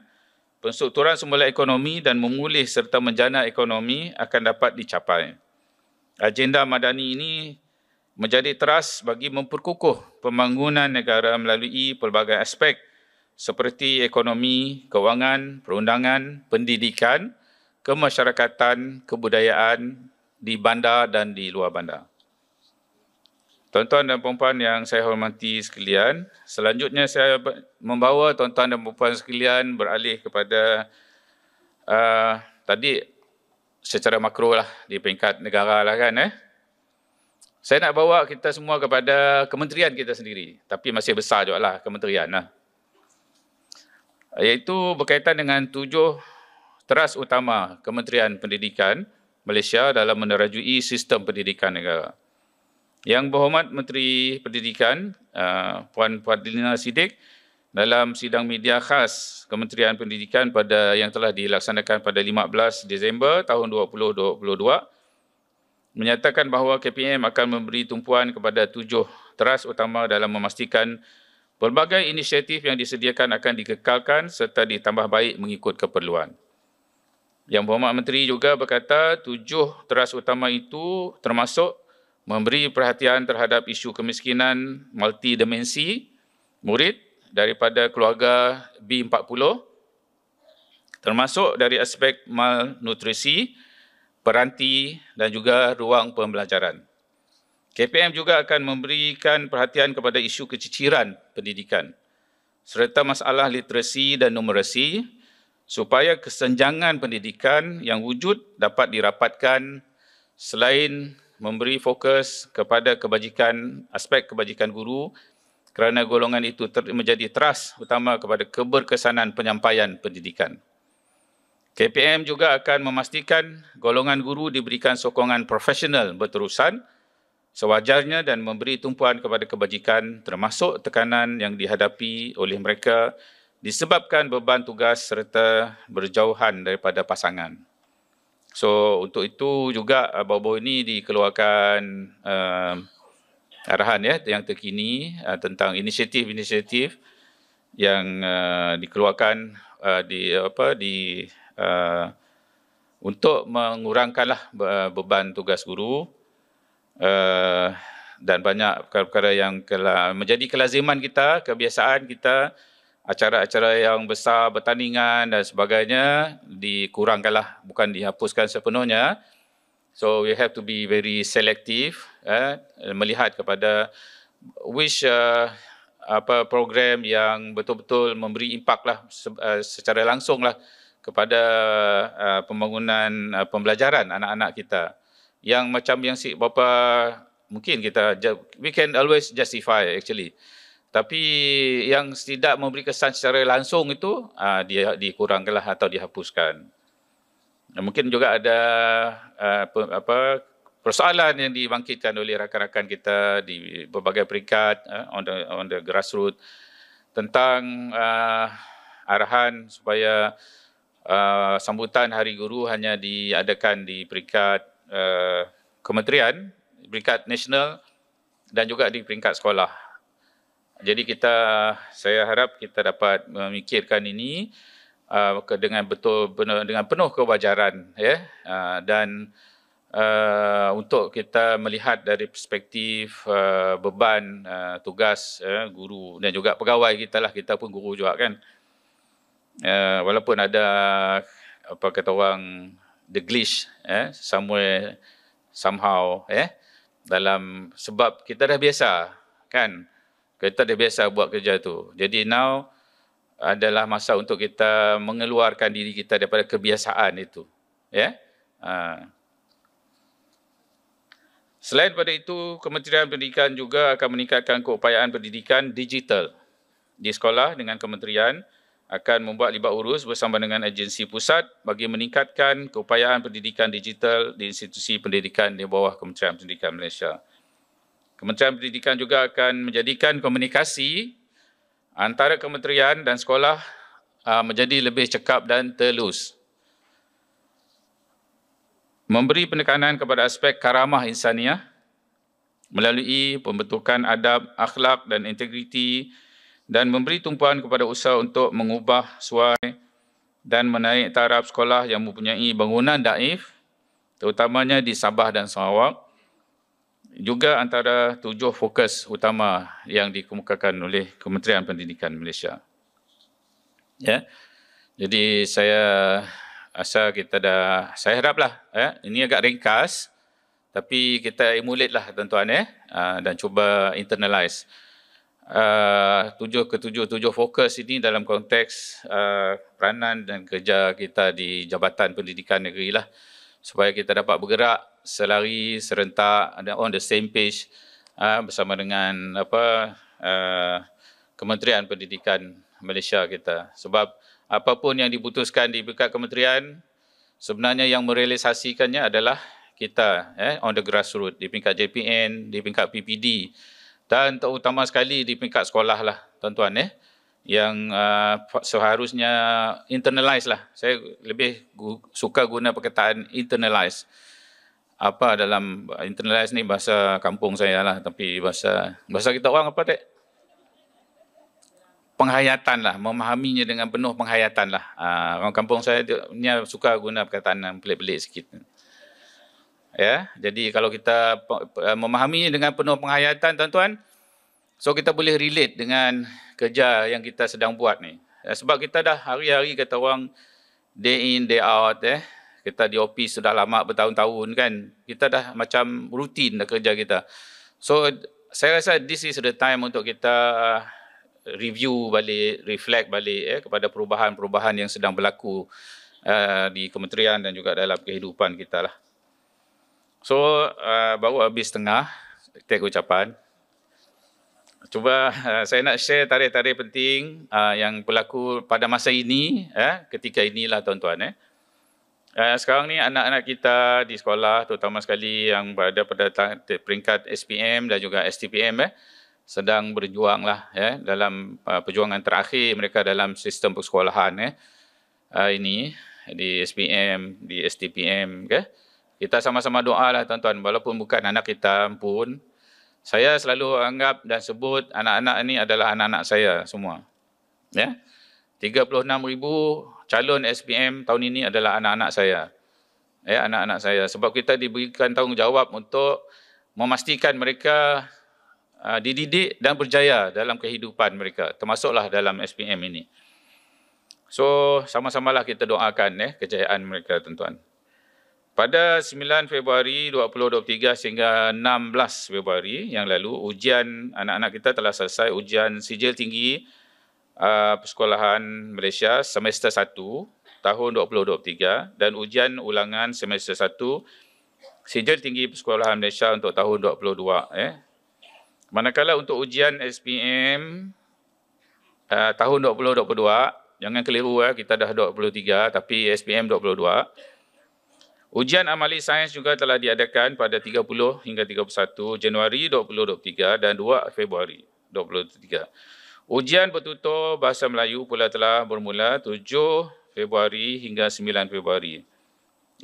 penstrukturan semula ekonomi dan memulih serta menjana ekonomi akan dapat dicapai. Agenda madani ini menjadi teras bagi memperkukuh pembangunan negara melalui pelbagai aspek seperti ekonomi, kewangan, perundangan, pendidikan, kemasyarakatan, kebudayaan di bandar dan di luar bandar. Tuan-tuan dan puan-puan yang saya hormati sekalian, selanjutnya saya membawa tuan-tuan dan puan-puan sekalian beralih kepada uh, tadi secara makro lah di peringkat negara lah kan eh. Saya nak bawa kita semua kepada kementerian kita sendiri. Tapi masih besar juga lah kementerian lah. Iaitu berkaitan dengan tujuh teras utama Kementerian Pendidikan Malaysia dalam menerajui sistem pendidikan negara. Yang berhormat Menteri Pendidikan uh, Puan Fadlina Sidik dalam sidang media khas Kementerian Pendidikan pada yang telah dilaksanakan pada 15 Disember tahun 2022 menyatakan bahawa KPM akan memberi tumpuan kepada tujuh teras utama dalam memastikan pelbagai inisiatif yang disediakan akan dikekalkan serta ditambah baik mengikut keperluan. Yang Berhormat Menteri juga berkata tujuh teras utama itu termasuk memberi perhatian terhadap isu kemiskinan multidimensi murid daripada keluarga B40 termasuk dari aspek malnutrisi, peranti dan juga ruang pembelajaran. KPM juga akan memberikan perhatian kepada isu keciciran pendidikan serta masalah literasi dan numerasi supaya kesenjangan pendidikan yang wujud dapat dirapatkan selain memberi fokus kepada kebajikan aspek kebajikan guru kerana golongan itu ter, menjadi teras utama kepada keberkesanan penyampaian pendidikan. KPM juga akan memastikan golongan guru diberikan sokongan profesional berterusan sewajarnya dan memberi tumpuan kepada kebajikan termasuk tekanan yang dihadapi oleh mereka disebabkan beban tugas serta berjauhan daripada pasangan. So untuk itu juga uh, baru-baru ini dikeluarkan uh, arahan ya yang terkini uh, tentang inisiatif-inisiatif yang uh, dikeluarkan uh, di apa di uh, untuk mengurangkanlah uh, beban tugas guru uh, dan banyak perkara-perkara yang kela- menjadi kelaziman kita, kebiasaan kita acara-acara yang besar, pertandingan dan sebagainya dikurangkanlah, bukan dihapuskan sepenuhnya. So we have to be very selective eh, melihat kepada which uh, apa program yang betul-betul memberi impak lah eh, secara langsunglah kepada uh, pembangunan uh, pembelajaran anak-anak kita. Yang macam yang si bapa mungkin kita we can always justify actually. Tapi yang tidak memberi kesan secara langsung itu uh, dia dikurangkanlah atau dihapuskan. Dan mungkin juga ada uh, apa persoalan yang dibangkitkan oleh rakan-rakan kita di berbagai peringkat uh, on the on the grassroots tentang uh, arahan supaya uh, sambutan Hari Guru hanya diadakan di peringkat uh, kementerian, peringkat nasional dan juga di peringkat sekolah. Jadi kita saya harap kita dapat memikirkan ini uh, dengan betul penuh, dengan penuh kewajaran ya uh, dan uh, untuk kita melihat dari perspektif uh, beban uh, tugas uh, guru dan juga pegawai kita lah kita pun guru juga kan uh, walaupun ada apa kata orang the glitch eh somewhere somehow eh dalam sebab kita dah biasa kan kita dah biasa buat kerja tu. Jadi now adalah masa untuk kita mengeluarkan diri kita daripada kebiasaan itu. Ya. Yeah? Ha. Selain pada itu, Kementerian Pendidikan juga akan meningkatkan keupayaan pendidikan digital di sekolah dengan kementerian akan membuat libat urus bersama dengan agensi pusat bagi meningkatkan keupayaan pendidikan digital di institusi pendidikan di bawah Kementerian Pendidikan Malaysia. Kementerian Pendidikan juga akan menjadikan komunikasi antara kementerian dan sekolah ah, menjadi lebih cekap dan telus. Memberi penekanan kepada aspek karamah insaniah melalui pembentukan adab, akhlak dan integriti dan memberi tumpuan kepada usaha untuk mengubah suai dan menaik taraf sekolah yang mempunyai bangunan daif terutamanya di Sabah dan Sarawak juga antara tujuh fokus utama yang dikemukakan oleh Kementerian Pendidikan Malaysia. Ya. Jadi saya rasa kita dah saya haraplah ya ini agak ringkas tapi kita emulate lah tuan-tuan ya ha, dan cuba internalize uh, tujuh ketujuh tujuh fokus ini dalam konteks uh, peranan dan kerja kita di Jabatan Pendidikan Negeri lah supaya kita dapat bergerak selari serentak on the same page ha, bersama dengan apa uh, Kementerian Pendidikan Malaysia kita sebab apapun yang diputuskan di pihak kementerian sebenarnya yang merealisasikannya adalah kita eh, on the grassroots di pingkat JPN, di pingkat PPD dan terutama sekali di pingkat sekolah lah tuan-tuan eh yang uh, seharusnya internalize lah. Saya lebih gu- suka guna perkataan internalize. Apa dalam internalize ni bahasa kampung saya lah tapi bahasa bahasa kita orang apa dek? Penghayatan lah, memahaminya dengan penuh penghayatan lah. Uh, orang kampung saya ni suka guna perkataan yang pelik-pelik sikit. Ya, jadi kalau kita memahaminya dengan penuh penghayatan tuan-tuan, so kita boleh relate dengan kerja yang kita sedang buat ni. Eh, sebab kita dah hari-hari kata orang day in, day out eh. Kita di office sudah lama bertahun-tahun kan. Kita dah macam rutin dah kerja kita. So saya rasa this is the time untuk kita eh, review balik, reflect balik eh, kepada perubahan-perubahan yang sedang berlaku eh, di kementerian dan juga dalam kehidupan kita lah. So uh, baru habis tengah, take ucapan cuba uh, saya nak share tarikh-tarikh penting uh, yang berlaku pada masa ini eh ketika inilah tuan-tuan eh uh, sekarang ni anak-anak kita di sekolah terutama sekali yang berada pada peringkat SPM dan juga STPM eh sedang berjuanglah eh dalam uh, perjuangan terakhir mereka dalam sistem persekolahan eh uh, ini di SPM di STPM okay? kita sama-sama doalah tuan-tuan walaupun bukan anak kita pun saya selalu anggap dan sebut anak-anak ini adalah anak-anak saya semua. Ya. 36,000 calon SPM tahun ini adalah anak-anak saya. Ya, anak-anak saya. Sebab kita diberikan tanggungjawab untuk memastikan mereka uh, dididik dan berjaya dalam kehidupan mereka. Termasuklah dalam SPM ini. So, sama-samalah kita doakan ya, kejayaan mereka, tuan-tuan. Pada 9 Februari 2023 sehingga 16 Februari yang lalu, ujian anak-anak kita telah selesai ujian sijil tinggi uh, persekolahan Malaysia semester 1 tahun 2023 dan ujian ulangan semester 1 sijil tinggi persekolahan Malaysia untuk tahun 2022. Eh. Manakala untuk ujian SPM uh, tahun 2022, jangan keliru eh, kita dah 23 tapi SPM 22, Ujian amali sains juga telah diadakan pada 30 hingga 31 Januari 2023 dan 2 Februari 2023. Ujian bertutur bahasa Melayu pula telah bermula 7 Februari hingga 9 Februari.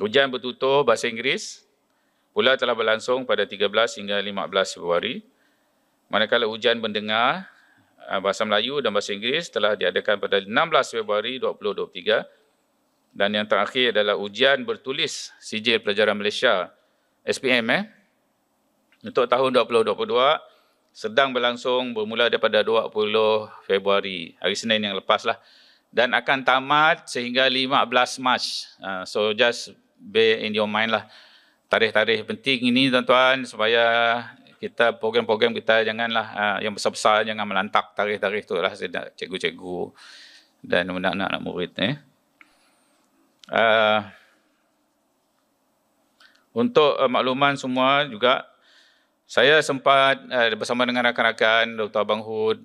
Ujian bertutur bahasa Inggeris pula telah berlangsung pada 13 hingga 15 Februari. Manakala ujian mendengar ah, bahasa Melayu dan bahasa Inggeris telah diadakan pada 16 Februari 2023 dan yang terakhir adalah ujian bertulis sijil pelajaran Malaysia SPM eh. Untuk tahun 2022 sedang berlangsung bermula daripada 20 Februari, hari Senin yang lepas lah. Dan akan tamat sehingga 15 Mac. Uh, so just be in your mind lah tarikh-tarikh penting ini tuan-tuan supaya kita program-program kita janganlah uh, yang besar-besar jangan melantak tarikh-tarikh tu lah cikgu-cikgu dan anak-anak murid. Eh. Eh, untuk uh, makluman semua juga, saya sempat uh, bersama dengan rakan-rakan Dr. Abang Hud,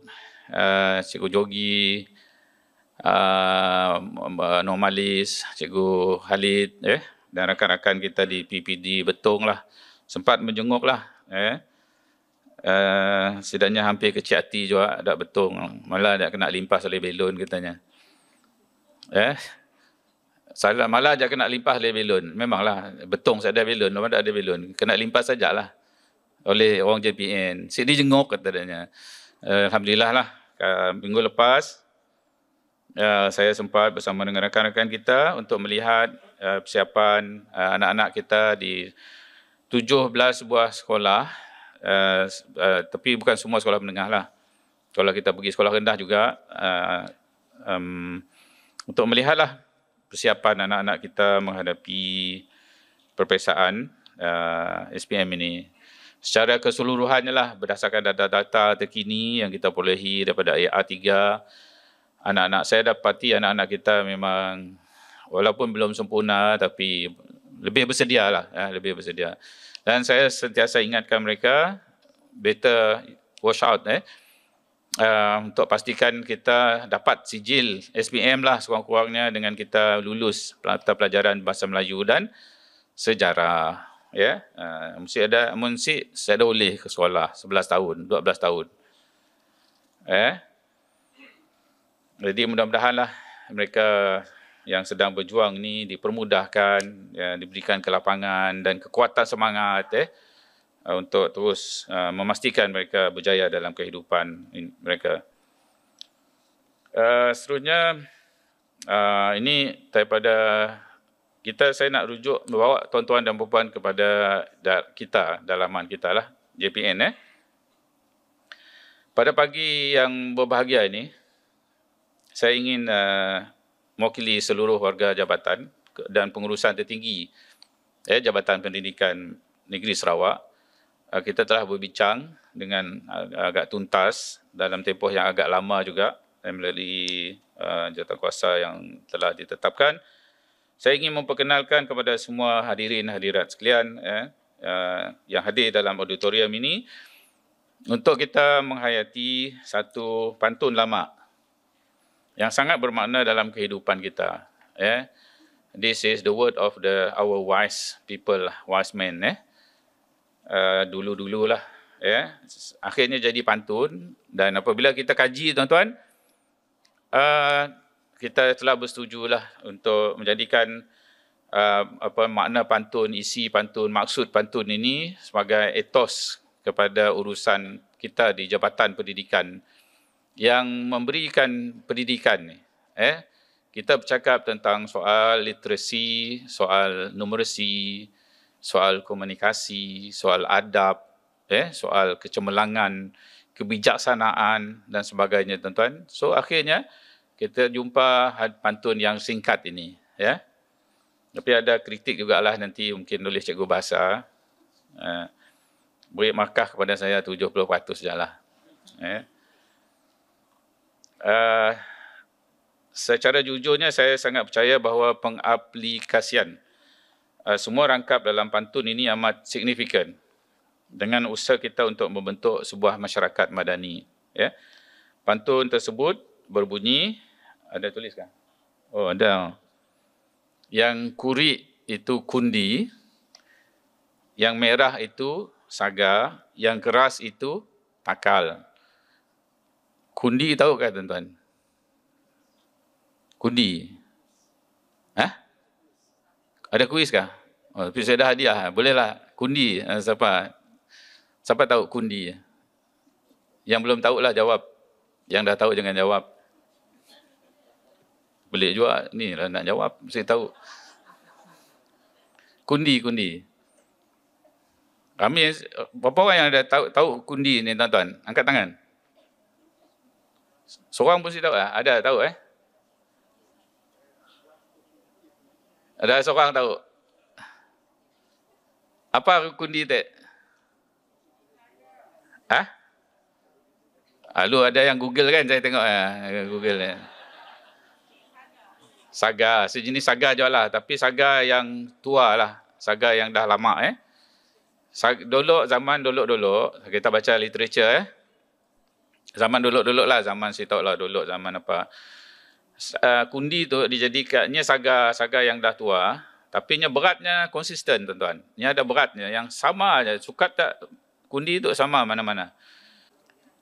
uh, Cikgu Jogi, uh, Noh Cikgu Halid eh, dan rakan-rakan kita di PPD Betong lah, sempat menjenguk lah. Eh. Uh, setidaknya hampir kecil hati juga, ada betul. Malah ada kena limpas oleh belon katanya. Eh, saya malah aja kena limpah dari Babylon. Memanglah betung saya ada belon, nama ada belon. Kena limpah sajalah oleh orang JPN. Sini jenguk katanya. Alhamdulillah lah. Minggu lepas ya, saya sempat bersama dengan rakan-rakan kita untuk melihat ya, persiapan ya, anak-anak kita di 17 buah sekolah. tapi bukan semua sekolah menengah lah. Kalau kita pergi sekolah rendah juga, Um, untuk melihatlah persiapan anak-anak kita menghadapi perpesaan uh, SPM ini. Secara keseluruhannya lah berdasarkan data-data terkini yang kita perolehi daripada AR3, anak-anak saya dapati anak-anak kita memang walaupun belum sempurna tapi lebih bersedia lah, ya, lebih bersedia. Dan saya sentiasa ingatkan mereka, better wash out eh, uh, untuk pastikan kita dapat sijil SPM lah sekurang-kurangnya dengan kita lulus mata pelajaran bahasa Melayu dan sejarah ya yeah. uh, mesti ada mesti saya dah boleh ke sekolah 11 tahun 12 tahun ya yeah. jadi mudah-mudahan lah mereka yang sedang berjuang ni dipermudahkan ya, diberikan kelapangan dan kekuatan semangat eh Uh, untuk terus uh, memastikan mereka berjaya dalam kehidupan mereka. Uh, seterusnya, ini daripada kita, saya nak rujuk membawa tuan-tuan dan perempuan kepada kita, dalaman kita lah, JPN. Eh. Pada pagi yang berbahagia ini, saya ingin mewakili seluruh warga jabatan dan pengurusan tertinggi eh, Jabatan Pendidikan Negeri Sarawak Ah, kita telah berbincang dengan ah, agak tuntas dalam tempoh yang agak lama juga melalui ah, kuasa yang telah ditetapkan. Saya ingin memperkenalkan kepada semua hadirin hadirat sekalian eh, yang hadir dalam auditorium ini untuk kita menghayati satu pantun lama yang sangat bermakna dalam kehidupan kita. Eh. This is the word of the our wise people, wise men. Eh. Eh, dulu-dululah ya yeah. akhirnya jadi pantun dan apabila kita kaji tuan-tuan uh, kita telah bersetujulah untuk menjadikan uh, apa makna pantun isi pantun maksud pantun ini sebagai etos kepada urusan kita di Jabatan Pendidikan yang memberikan pendidikan ya yeah. kita bercakap tentang soal literasi soal numerasi soal komunikasi, soal adab, eh, soal kecemerlangan, kebijaksanaan dan sebagainya tuan-tuan. So akhirnya kita jumpa pantun yang singkat ini. Ya. Tapi ada kritik juga lah nanti mungkin oleh cikgu bahasa. Uh, eh, beri markah kepada saya 70% je lah. Yeah. Uh, secara jujurnya saya sangat percaya bahawa pengaplikasian uh, semua rangkap dalam pantun ini amat signifikan dengan usaha kita untuk membentuk sebuah masyarakat madani ya pantun tersebut berbunyi ada tuliskan oh ada yang kuri itu kundi yang merah itu saga yang keras itu takal kundi tahu ke tuan-tuan kundi Hah? Ada kuis kah? Oh, tapi saya ada hadiah. Bolehlah kundi. Eh, siapa? Siapa tahu kundi? Yang belum tahu lah jawab. Yang dah tahu jangan jawab. Boleh juga. Ni lah nak jawab. Saya tahu. Kundi, kundi. Kami, berapa orang yang dah tahu, tahu kundi ni tuan-tuan? Angkat tangan. Seorang pun saya tahu lah. Ada tahu eh? Ada seorang tahu apa kundi tu? Ah? Ha? Lalu ada yang Google kan saya tengok ya, Google ya. Saga, sejenis saga je lah. Tapi saga yang tua lah. Saga yang dah lama eh. dulu zaman dulu dulu Kita baca literature eh. Zaman dulu dulu lah. Zaman saya tahu lah dulu zaman apa. Uh, kundi tu dijadikannya saga saga yang dah tua. Tapi nya beratnya konsisten tuan-tuan. Ini ada beratnya yang sama aja. Sukat tak kundi itu sama mana-mana.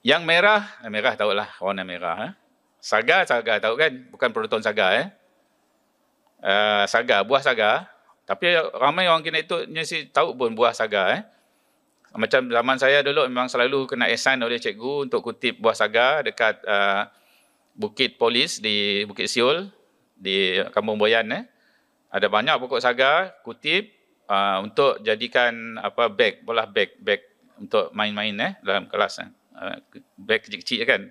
Yang merah, eh, merah tahulah warna merah. Eh? Saga, saga tahu kan? Bukan proton saga eh. Uh, saga, buah saga. Tapi ramai orang kena itu ni si tahu pun buah saga eh. Macam zaman saya dulu memang selalu kena esan oleh cikgu untuk kutip buah saga dekat uh, Bukit Polis di Bukit Siul di Kampung Boyan eh ada banyak pokok saga kutip uh, untuk jadikan apa bag bola bag bag untuk main-main eh dalam kelas eh. Uh, beg kecil-kecil kan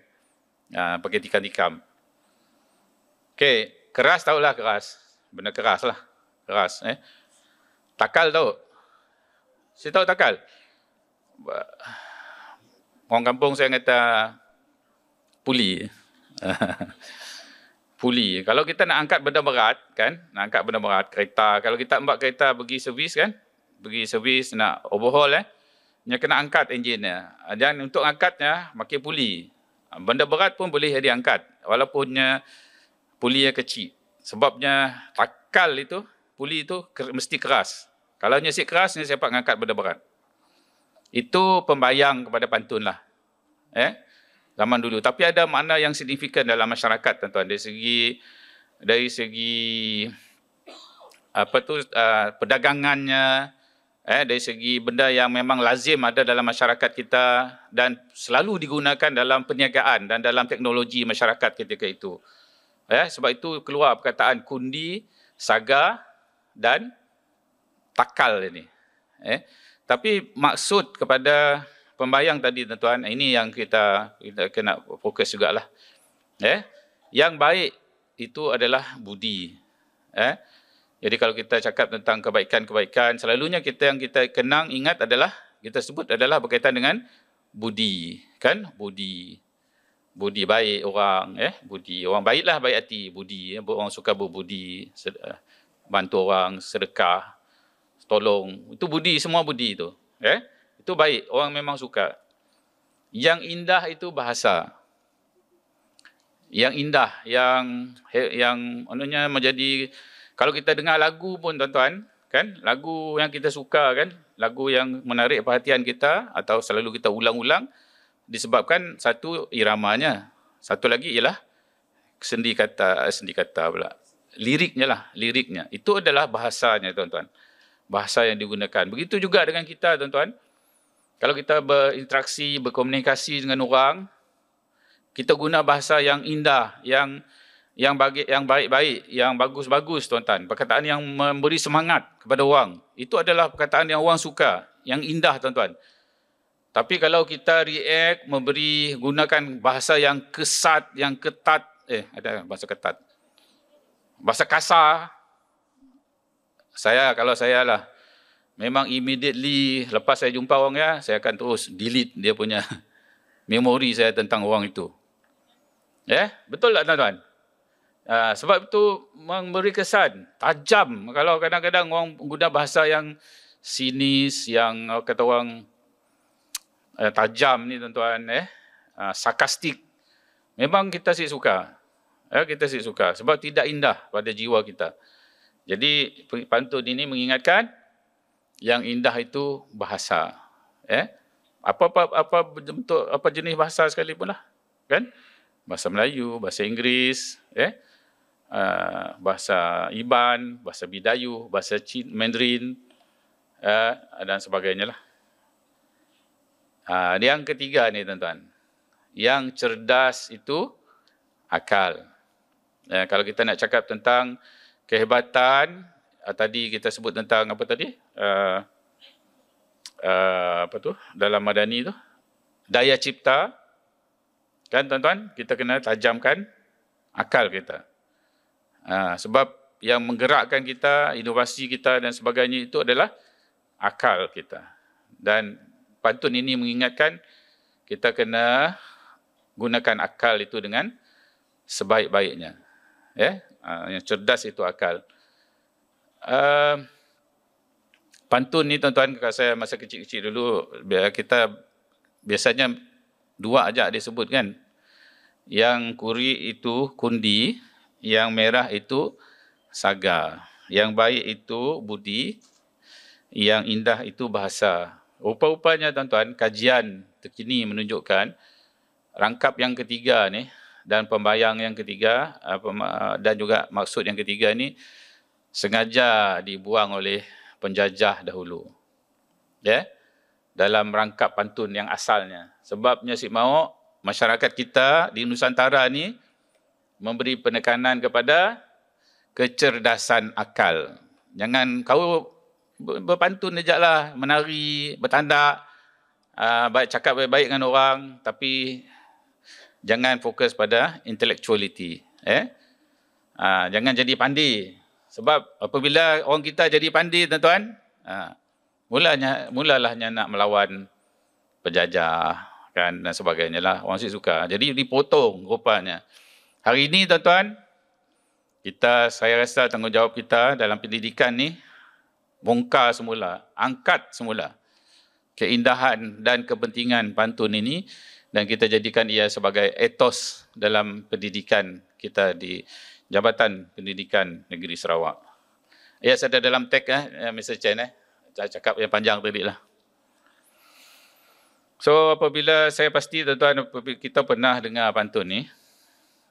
uh, pakai tikam-tikam okey keras tahulah keras benda keras lah keras eh takal tau saya tahu takal orang kampung saya kata puli puli. Kalau kita nak angkat benda berat kan, nak angkat benda berat, kereta. Kalau kita ambil kereta pergi servis kan, pergi servis nak overhaul eh, dia kena angkat enjin dia. Dan untuk angkatnya, makin puli. Benda berat pun boleh diangkat. Walaupunnya puli yang kecil. Sebabnya takal itu, puli itu mesti keras. Kalau dia sikit keras, dia siapa mengangkat benda berat. Itu pembayang kepada pantun lah. Eh? zaman dulu. Tapi ada makna yang signifikan dalam masyarakat tuan-tuan. Dari segi dari segi apa tu uh, perdagangannya eh dari segi benda yang memang lazim ada dalam masyarakat kita dan selalu digunakan dalam perniagaan dan dalam teknologi masyarakat ketika itu. Eh sebab itu keluar perkataan kundi, saga dan takal ini. Eh tapi maksud kepada pembayang tadi tuan-tuan, ini yang kita kita kena fokus jugalah. Eh? Yang baik itu adalah budi. Eh? Jadi kalau kita cakap tentang kebaikan-kebaikan, selalunya kita yang kita kenang ingat adalah kita sebut adalah berkaitan dengan budi, kan? Budi. Budi baik orang, eh? Budi orang baiklah baik hati, budi, eh? orang suka berbudi, eh, bantu orang, sedekah, tolong. Itu budi, semua budi itu, eh? Itu baik, orang memang suka. Yang indah itu bahasa. Yang indah, yang yang anunya menjadi kalau kita dengar lagu pun tuan-tuan, kan? Lagu yang kita suka kan? Lagu yang menarik perhatian kita atau selalu kita ulang-ulang disebabkan satu iramanya. Satu lagi ialah sendi kata eh, sendi kata pula. Liriknya lah, liriknya. Itu adalah bahasanya tuan-tuan. Bahasa yang digunakan. Begitu juga dengan kita tuan-tuan kalau kita berinteraksi, berkomunikasi dengan orang, kita guna bahasa yang indah, yang yang bagi yang baik-baik, yang bagus-bagus tuan-tuan, perkataan yang memberi semangat kepada orang. Itu adalah perkataan yang orang suka, yang indah tuan-tuan. Tapi kalau kita react, memberi gunakan bahasa yang kesat, yang ketat, eh ada bahasa ketat. Bahasa kasar. Saya kalau saya lah memang immediately lepas saya jumpa orang ya, saya akan terus delete dia punya memori saya tentang orang itu. Ya, yeah? betul tak tuan-tuan? Uh, sebab itu memberi kesan tajam kalau kadang-kadang orang guna bahasa yang sinis yang kata orang uh, tajam ni tuan-tuan eh uh, sarkastik memang kita sih suka ya eh, kita sih suka sebab tidak indah pada jiwa kita jadi pantun ini mengingatkan yang indah itu bahasa. Eh? Apa apa apa bentuk apa jenis bahasa sekalipun lah. Kan? Bahasa Melayu, bahasa Inggeris, eh? Uh, bahasa Iban, bahasa Bidayu, bahasa Cin, Mandarin uh, dan sebagainya lah. Uh, yang ketiga ni tuan-tuan. Yang cerdas itu akal. Uh, kalau kita nak cakap tentang kehebatan uh, tadi kita sebut tentang apa tadi? Uh, uh, apa tu? Dalam madani tu. Daya cipta. Kan tuan-tuan? Kita kena tajamkan akal kita. Uh, sebab yang menggerakkan kita, inovasi kita dan sebagainya itu adalah akal kita. Dan pantun ini mengingatkan kita kena gunakan akal itu dengan sebaik-baiknya. Ya, yang cerdas itu akal. Ehm, pantun ni tuan-tuan kakak saya masa kecil-kecil dulu kita biasanya dua aja dia sebut kan yang kuri itu kundi yang merah itu saga yang baik itu budi yang indah itu bahasa rupa-rupanya tuan-tuan kajian terkini menunjukkan rangkap yang ketiga ni dan pembayang yang ketiga dan juga maksud yang ketiga ni sengaja dibuang oleh penjajah dahulu. Ya. Yeah? Dalam rangkap pantun yang asalnya. Sebabnya si mau masyarakat kita di Nusantara ni memberi penekanan kepada kecerdasan akal. Jangan kau berpantun sajalah, menari, bertanda, ah, baik cakap baik-baik dengan orang tapi jangan fokus pada intellectuality, eh. Ya? Ah, Aa, jangan jadi pandai sebab apabila orang kita jadi pandai tuan-tuan ha, mulanya mulalahnya nak melawan penjajah kan dan sebagainya lah orang sih suka jadi dipotong rupanya hari ini tuan-tuan kita saya rasa tanggungjawab kita dalam pendidikan ni bongkar semula angkat semula keindahan dan kepentingan pantun ini dan kita jadikan ia sebagai etos dalam pendidikan kita di Jabatan Pendidikan Negeri Sarawak. Ya, saya ada dalam tag eh, eh Mr. Chen. Eh. Saya cakap yang panjang tadi lah. So, apabila saya pasti tuan-tuan, kita pernah dengar pantun ni.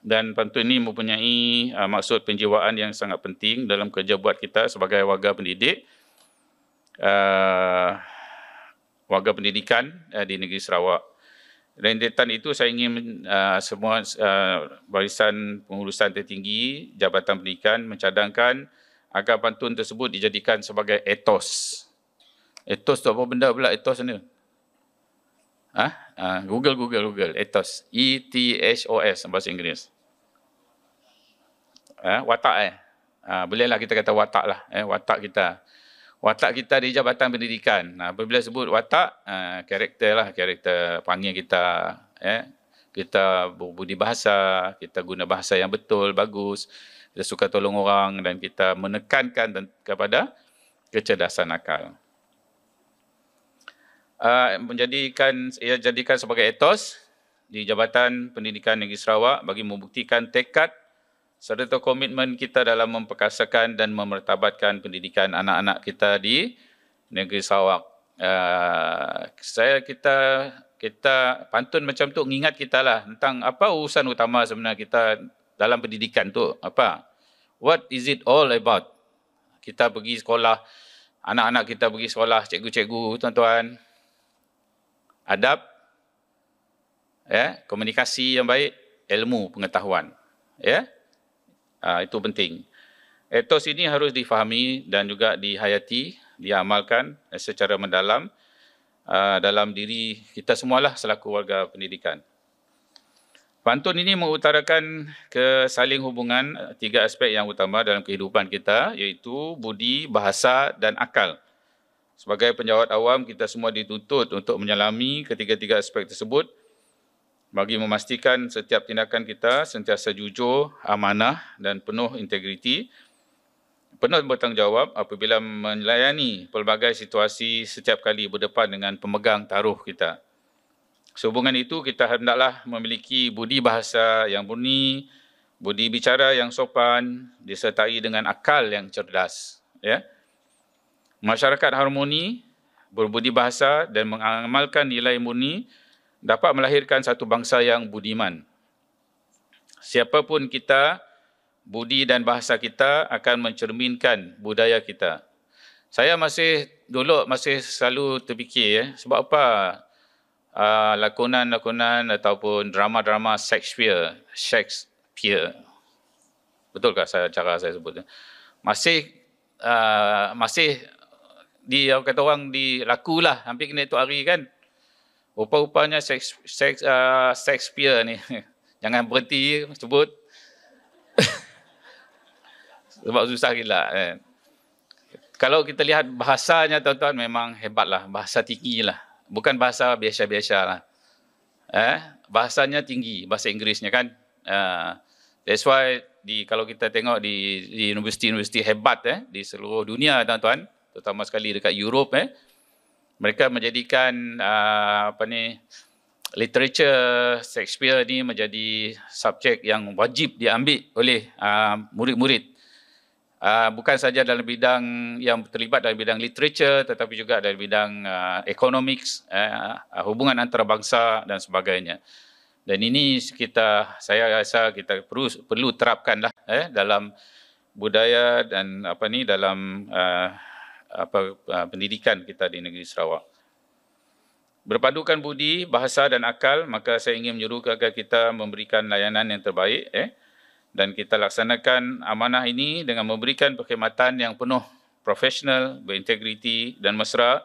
Dan pantun ni mempunyai uh, maksud penjiwaan yang sangat penting dalam kerja buat kita sebagai warga pendidik. Uh, warga pendidikan uh, di negeri Sarawak rentetan itu saya ingin uh, semua uh, barisan pengurusan tertinggi Jabatan Pendidikan mencadangkan agar pantun tersebut dijadikan sebagai etos. Etos tu apa benda pula etos ni? Ah, ha? uh, Google Google Google etos. E T H O S bahasa Inggeris. Ha? watak eh. Ha, bolehlah kita kata watak lah. Eh, watak kita watak kita di jabatan pendidikan. Nah, apabila sebut watak, ah, karakter lah, karakter panggil kita. Eh. Kita berbudi bahasa, kita guna bahasa yang betul, bagus. Kita suka tolong orang dan kita menekankan kepada kecerdasan akal. Uh, menjadikan ia jadikan sebagai etos di Jabatan Pendidikan Negeri Sarawak bagi membuktikan tekad serta komitmen kita dalam memperkasakan dan memertabatkan pendidikan anak-anak kita di negeri Sarawak. Uh, saya kita kita pantun macam tu mengingat kita lah tentang apa urusan utama sebenarnya kita dalam pendidikan tu apa what is it all about kita pergi sekolah anak-anak kita pergi sekolah cikgu-cikgu tuan-tuan adab ya komunikasi yang baik ilmu pengetahuan ya Ah, itu penting. Etos ini harus difahami dan juga dihayati, diamalkan eh, secara mendalam ah, dalam diri kita semualah selaku warga pendidikan. Pantun ini mengutarakan kesaling hubungan eh, tiga aspek yang utama dalam kehidupan kita iaitu budi, bahasa dan akal. Sebagai penjawat awam, kita semua dituntut untuk menyelami ketiga-tiga aspek tersebut – bagi memastikan setiap tindakan kita sentiasa jujur, amanah dan penuh integriti, penuh bertanggungjawab apabila melayani pelbagai situasi setiap kali berdepan dengan pemegang taruh kita. Sehubungan itu, kita hendaklah memiliki budi bahasa yang murni, budi bicara yang sopan, disertai dengan akal yang cerdas. Ya? Masyarakat harmoni, berbudi bahasa dan mengamalkan nilai murni, dapat melahirkan satu bangsa yang budiman. Siapapun kita, budi dan bahasa kita akan mencerminkan budaya kita. Saya masih dulu masih selalu terfikir eh, sebab apa lakonan ah, lakonan-lakonan ataupun drama-drama Shakespeare, Shakespeare. Betulkah saya cara saya sebutnya? Eh? Masih uh, masih di kata orang dilakulah hampir kena itu hari kan. Rupa-rupanya uh, Shakespeare, ni. Jangan berhenti sebut. Sebab susah gila. Kan? Kalau kita lihat bahasanya tuan-tuan memang hebatlah. Bahasa tinggi lah. Bukan bahasa biasa-biasa lah. Eh? Bahasanya tinggi. Bahasa Inggerisnya kan. Ah. that's why di kalau kita tengok di, di universiti-universiti hebat eh, di seluruh dunia tuan-tuan. Terutama sekali dekat Europe eh mereka menjadikan uh, apa ni literature Shakespeare ni menjadi subjek yang wajib diambil oleh uh, murid-murid uh, bukan saja dalam bidang yang terlibat dalam bidang literature tetapi juga dalam bidang uh, economics uh, uh, hubungan antarabangsa dan sebagainya dan ini kita saya rasa kita perlu perlu terapkanlah eh dalam budaya dan apa ni dalam uh, apa ah, pendidikan kita di negeri Sarawak. Berpadukan budi, bahasa dan akal, maka saya ingin menyuruh agar kita memberikan layanan yang terbaik eh dan kita laksanakan amanah ini dengan memberikan perkhidmatan yang penuh profesional, berintegriti dan mesra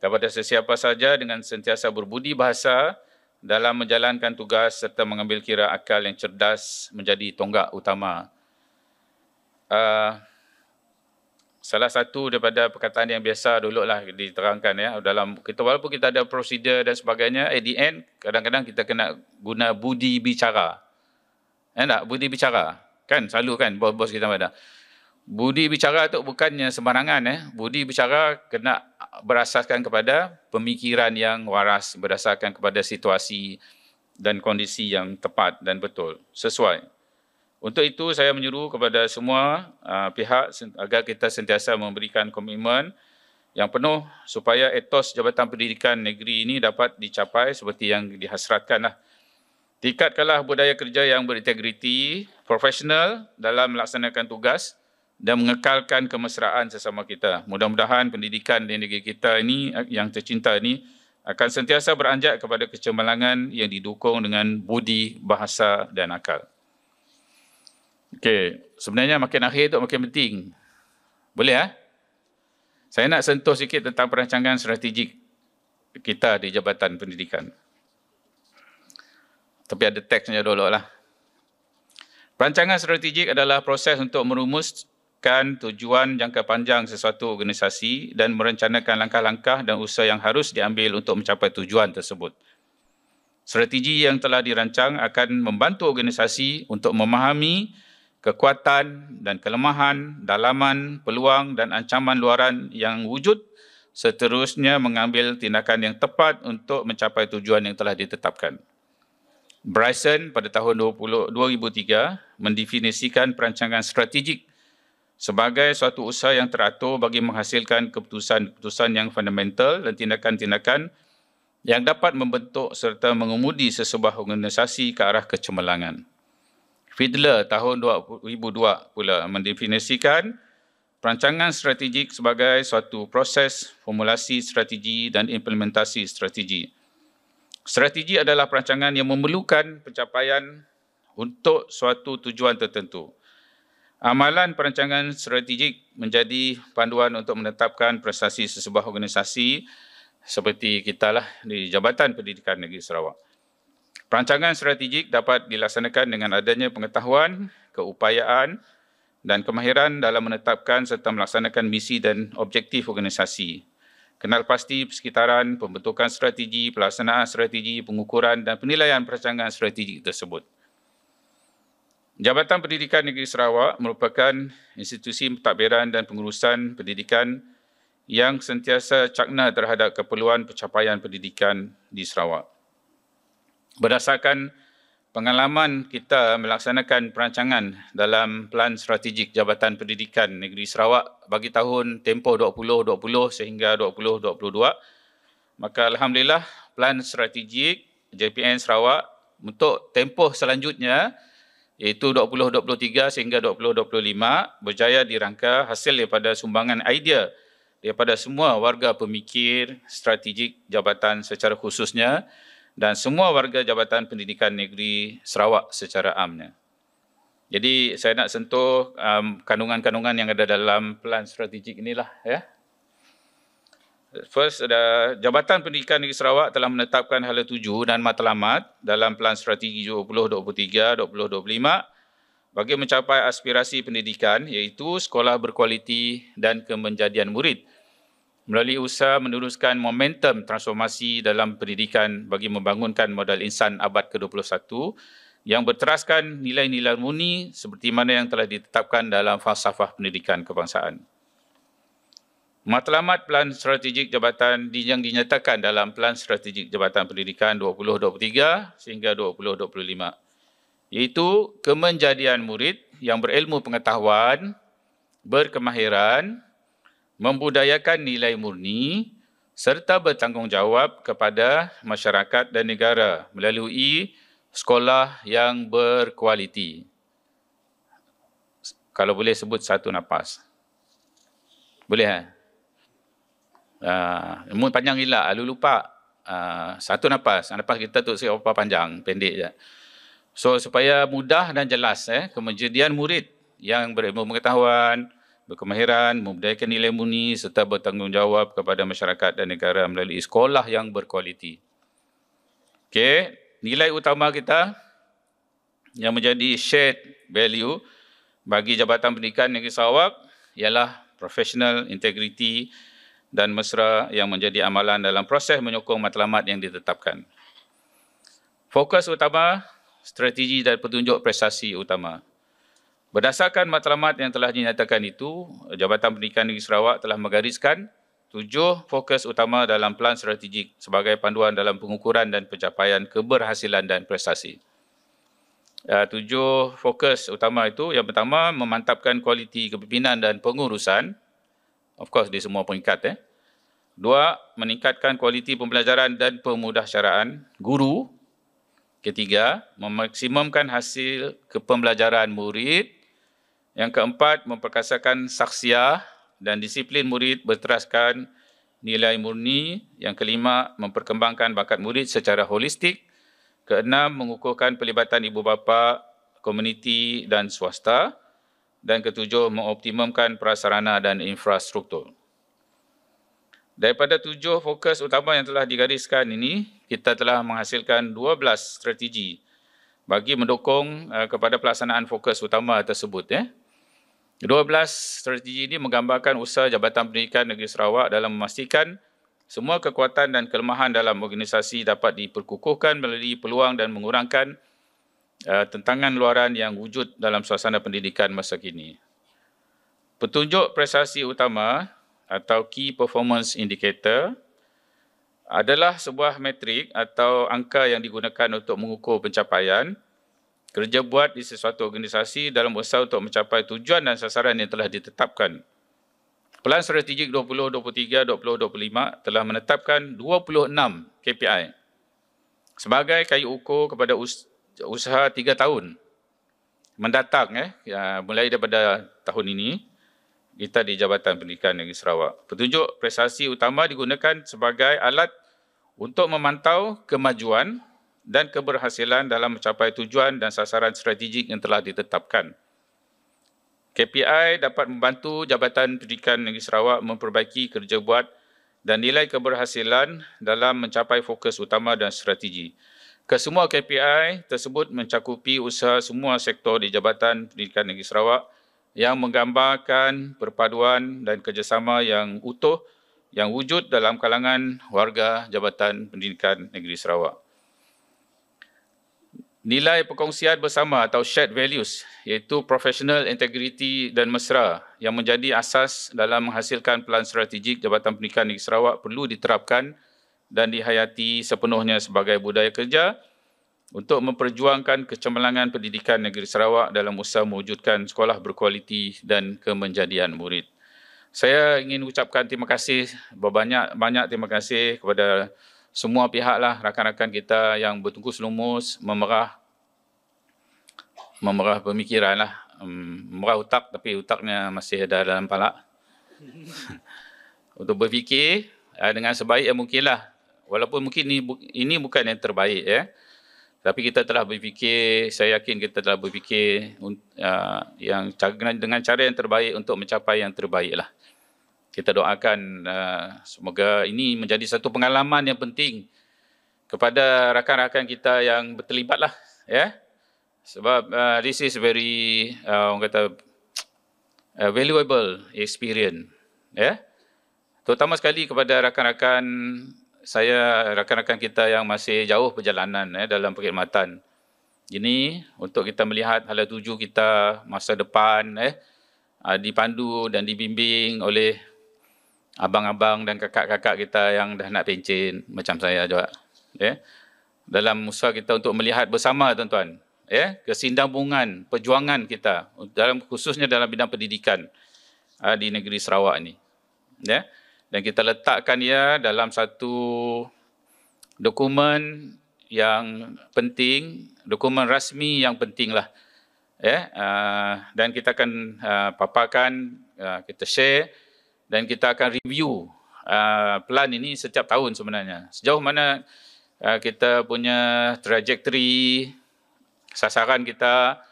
kepada sesiapa saja dengan sentiasa berbudi bahasa dalam menjalankan tugas serta mengambil kira akal yang cerdas menjadi tonggak utama. Uh, Salah satu daripada perkataan yang biasa dulu lah diterangkan ya dalam kita walaupun kita ada prosedur dan sebagainya at the end kadang-kadang kita kena guna budi bicara. Ya tak? Budi bicara. Kan selalu kan bos-bos kita pada. Budi bicara tu bukannya sembarangan ya. Budi bicara kena berasaskan kepada pemikiran yang waras berdasarkan kepada situasi dan kondisi yang tepat dan betul sesuai. Untuk itu saya menyuruh kepada semua uh, pihak agar kita sentiasa memberikan komitmen yang penuh supaya etos Jabatan Pendidikan Negeri ini dapat dicapai seperti yang dihasratkanlah. Tingkatkanlah budaya kerja yang berintegriti, profesional dalam melaksanakan tugas dan mengekalkan kemesraan sesama kita. Mudah-mudahan pendidikan di negeri kita ini eh, yang tercinta ini akan sentiasa beranjak kepada kecemerlangan yang didukung dengan budi, bahasa dan akal. Okey, sebenarnya makin akhir itu makin penting. Boleh eh? Saya nak sentuh sikit tentang perancangan strategik kita di Jabatan Pendidikan. Tapi ada teksnya dulu lah. Perancangan strategik adalah proses untuk merumuskan tujuan jangka panjang sesuatu organisasi dan merencanakan langkah-langkah dan usaha yang harus diambil untuk mencapai tujuan tersebut. Strategi yang telah dirancang akan membantu organisasi untuk memahami kekuatan dan kelemahan, dalaman, peluang dan ancaman luaran yang wujud seterusnya mengambil tindakan yang tepat untuk mencapai tujuan yang telah ditetapkan. Bryson pada tahun 2003 mendefinisikan perancangan strategik sebagai suatu usaha yang teratur bagi menghasilkan keputusan-keputusan yang fundamental dan tindakan-tindakan yang dapat membentuk serta mengemudi sesebuah organisasi ke arah kecemerlangan. Fiedler tahun 2002 pula mendefinisikan perancangan strategik sebagai suatu proses formulasi strategi dan implementasi strategi. Strategi adalah perancangan yang memerlukan pencapaian untuk suatu tujuan tertentu. Amalan perancangan strategik menjadi panduan untuk menetapkan prestasi sesebuah organisasi seperti kita lah di Jabatan Pendidikan Negeri Sarawak. Perancangan strategik dapat dilaksanakan dengan adanya pengetahuan, keupayaan dan kemahiran dalam menetapkan serta melaksanakan misi dan objektif organisasi. Kenal pasti persekitaran, pembentukan strategi, pelaksanaan strategi, pengukuran dan penilaian perancangan strategik tersebut. Jabatan Pendidikan Negeri Sarawak merupakan institusi pentadbiran dan pengurusan pendidikan yang sentiasa cakna terhadap keperluan pencapaian pendidikan di Sarawak. Berdasarkan pengalaman kita melaksanakan perancangan dalam Plan Strategik Jabatan Pendidikan Negeri Sarawak bagi tahun tempoh 2020 sehingga 2022, maka Alhamdulillah Plan Strategik JPN Sarawak untuk tempoh selanjutnya iaitu 2023 sehingga 2025 berjaya dirangka hasil daripada sumbangan idea daripada semua warga pemikir strategik jabatan secara khususnya dan semua warga Jabatan Pendidikan Negeri Sarawak secara amnya. Jadi saya nak sentuh um, kandungan-kandungan yang ada dalam pelan strategik inilah ya. First ada Jabatan Pendidikan Negeri Sarawak telah menetapkan hala tuju dan matlamat dalam pelan strategi 2023-2025 bagi mencapai aspirasi pendidikan iaitu sekolah berkualiti dan kemenjadian murid melalui usaha meneruskan momentum transformasi dalam pendidikan bagi membangunkan modal insan abad ke-21 yang berteraskan nilai-nilai murni seperti mana yang telah ditetapkan dalam falsafah pendidikan kebangsaan. Matlamat Plan Strategik Jabatan yang dinyatakan dalam Plan Strategik Jabatan Pendidikan 2023 sehingga 2025 iaitu kemenjadian murid yang berilmu pengetahuan, berkemahiran, membudayakan nilai murni serta bertanggungjawab kepada masyarakat dan negara melalui sekolah yang berkualiti. Kalau boleh sebut satu nafas. Boleh kan? Eh? Uh, panjang gila, lalu lupa. Uh, satu nafas, nafas ah, kita tu apa panjang, pendek je. So supaya mudah dan jelas eh, kemenjadian murid yang berilmu pengetahuan, berkemahiran, membudayakan nilai murni serta bertanggungjawab kepada masyarakat dan negara melalui sekolah yang berkualiti. Okey, nilai utama kita yang menjadi shared value bagi Jabatan Pendidikan Negeri Sarawak ialah professional integrity dan mesra yang menjadi amalan dalam proses menyokong matlamat yang ditetapkan. Fokus utama strategi dan petunjuk prestasi utama. Berdasarkan matlamat yang telah dinyatakan itu, Jabatan Pendidikan Negeri Sarawak telah menggariskan tujuh fokus utama dalam pelan strategik sebagai panduan dalam pengukuran dan pencapaian keberhasilan dan prestasi. Ya, tujuh fokus utama itu, yang pertama, memantapkan kualiti kepimpinan dan pengurusan, of course di semua peringkat. Eh. Dua, meningkatkan kualiti pembelajaran dan pemudahsyaraan guru. Ketiga, memaksimumkan hasil kepembelajaran murid. Yang keempat, memperkasakan saksiah dan disiplin murid berteraskan nilai murni. Yang kelima, memperkembangkan bakat murid secara holistik. Keenam, mengukuhkan pelibatan ibu bapa, komuniti dan swasta. Dan ketujuh, mengoptimumkan prasarana dan infrastruktur. Daripada tujuh fokus utama yang telah digariskan ini, kita telah menghasilkan 12 strategi bagi mendukung eh, kepada pelaksanaan fokus utama tersebut. Eh. 12 strategi ini menggambarkan usaha Jabatan Pendidikan Negeri Sarawak dalam memastikan semua kekuatan dan kelemahan dalam organisasi dapat diperkukuhkan melalui peluang dan mengurangkan uh, tentangan luaran yang wujud dalam suasana pendidikan masa kini. Petunjuk prestasi utama atau key performance indicator adalah sebuah metrik atau angka yang digunakan untuk mengukur pencapaian Kerja buat di sesuatu organisasi dalam usaha untuk mencapai tujuan dan sasaran yang telah ditetapkan. Pelan Strategik 2023-2025 telah menetapkan 26 KPI sebagai kayu ukur kepada usaha tiga tahun mendatang eh ya, mulai daripada tahun ini kita di Jabatan Pendidikan Negeri Sarawak. Petunjuk prestasi utama digunakan sebagai alat untuk memantau kemajuan dan keberhasilan dalam mencapai tujuan dan sasaran strategik yang telah ditetapkan. KPI dapat membantu Jabatan Pendidikan Negeri Sarawak memperbaiki kerja buat dan nilai keberhasilan dalam mencapai fokus utama dan strategi. Kesemua KPI tersebut mencakupi usaha semua sektor di Jabatan Pendidikan Negeri Sarawak yang menggambarkan perpaduan dan kerjasama yang utuh yang wujud dalam kalangan warga Jabatan Pendidikan Negeri Sarawak nilai perkongsian bersama atau shared values iaitu professional integrity dan mesra yang menjadi asas dalam menghasilkan pelan strategik Jabatan Pendidikan Negeri Sarawak perlu diterapkan dan dihayati sepenuhnya sebagai budaya kerja untuk memperjuangkan kecemerlangan pendidikan negeri Sarawak dalam usaha mewujudkan sekolah berkualiti dan kemenjadian murid. Saya ingin ucapkan terima kasih banyak banyak terima kasih kepada semua pihak lah rakan-rakan kita yang bertungkus lumus memerah memerah pemikiran lah hmm, memerah utak tapi utaknya masih ada dalam palak untuk berfikir eh, dengan sebaik yang mungkin lah walaupun mungkin ini, ini bukan yang terbaik ya tapi kita telah berfikir, saya yakin kita telah berfikir uh, yang dengan cara yang terbaik untuk mencapai yang terbaik lah kita doakan uh, semoga ini menjadi satu pengalaman yang penting kepada rakan-rakan kita yang berterlibatlah ya yeah? sebab uh, this is very uh, orang kata uh, valuable experience ya terutama sekali kepada rakan-rakan saya rakan-rakan kita yang masih jauh perjalanan ya dalam perkhidmatan ini untuk kita melihat hal tuju kita masa depan eh dipandu dan dibimbing oleh abang-abang dan kakak-kakak kita yang dah nak pencin macam saya juga. Ya. Yeah. Dalam usaha kita untuk melihat bersama tuan-tuan. Ya, yeah. kesinambungan perjuangan kita dalam khususnya dalam bidang pendidikan uh, di negeri Sarawak ini. Ya. Yeah. Dan kita letakkan ia dalam satu dokumen yang penting, dokumen rasmi yang pentinglah. Ya, yeah. uh, dan kita akan uh, paparkan, uh, kita share dan kita akan review uh, plan ini setiap tahun sebenarnya. Sejauh mana uh, kita punya trajectory sasaran kita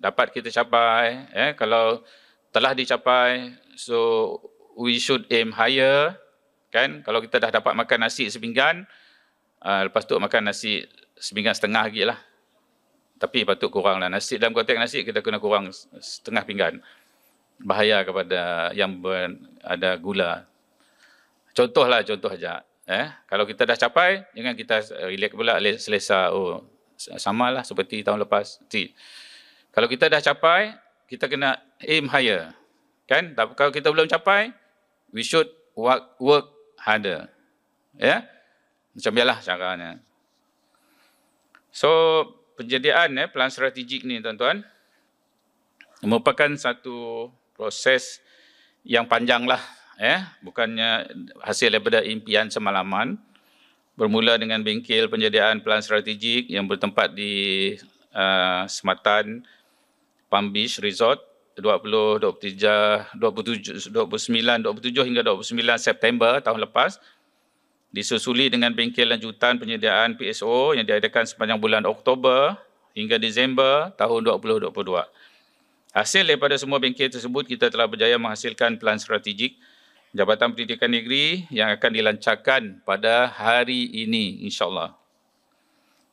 dapat kita capai eh kalau telah dicapai so we should aim higher kan kalau kita dah dapat makan nasi sepinggan uh, lepas tu makan nasi sepinggan setengah lagi lah tapi patut kuranglah nasi dalam konteks nasi kita kena kurang setengah pinggan bahaya kepada yang ber, ada gula. Contohlah contoh aja. Eh, kalau kita dah capai, jangan kita eh, relax pula selesa. Oh, sama lah seperti tahun lepas. Si. Kalau kita dah capai, kita kena aim higher. Kan? Tapi kalau kita belum capai, we should work, work harder. Ya? Yeah? Macam biarlah caranya. So, penjadian eh, plan strategik ni tuan-tuan merupakan satu proses yang panjang lah. Eh? Bukannya hasil daripada impian semalaman. Bermula dengan bengkel penyediaan pelan strategik yang bertempat di uh, Sematan Palm Beach Resort 20, 23, 27, 29, hingga 29 September tahun lepas disusuli dengan bengkel lanjutan penyediaan PSO yang diadakan sepanjang bulan Oktober hingga Disember tahun 2022. Hasil daripada semua bengkel tersebut, kita telah berjaya menghasilkan pelan strategik Jabatan Pendidikan Negeri yang akan dilancarkan pada hari ini, insyaAllah.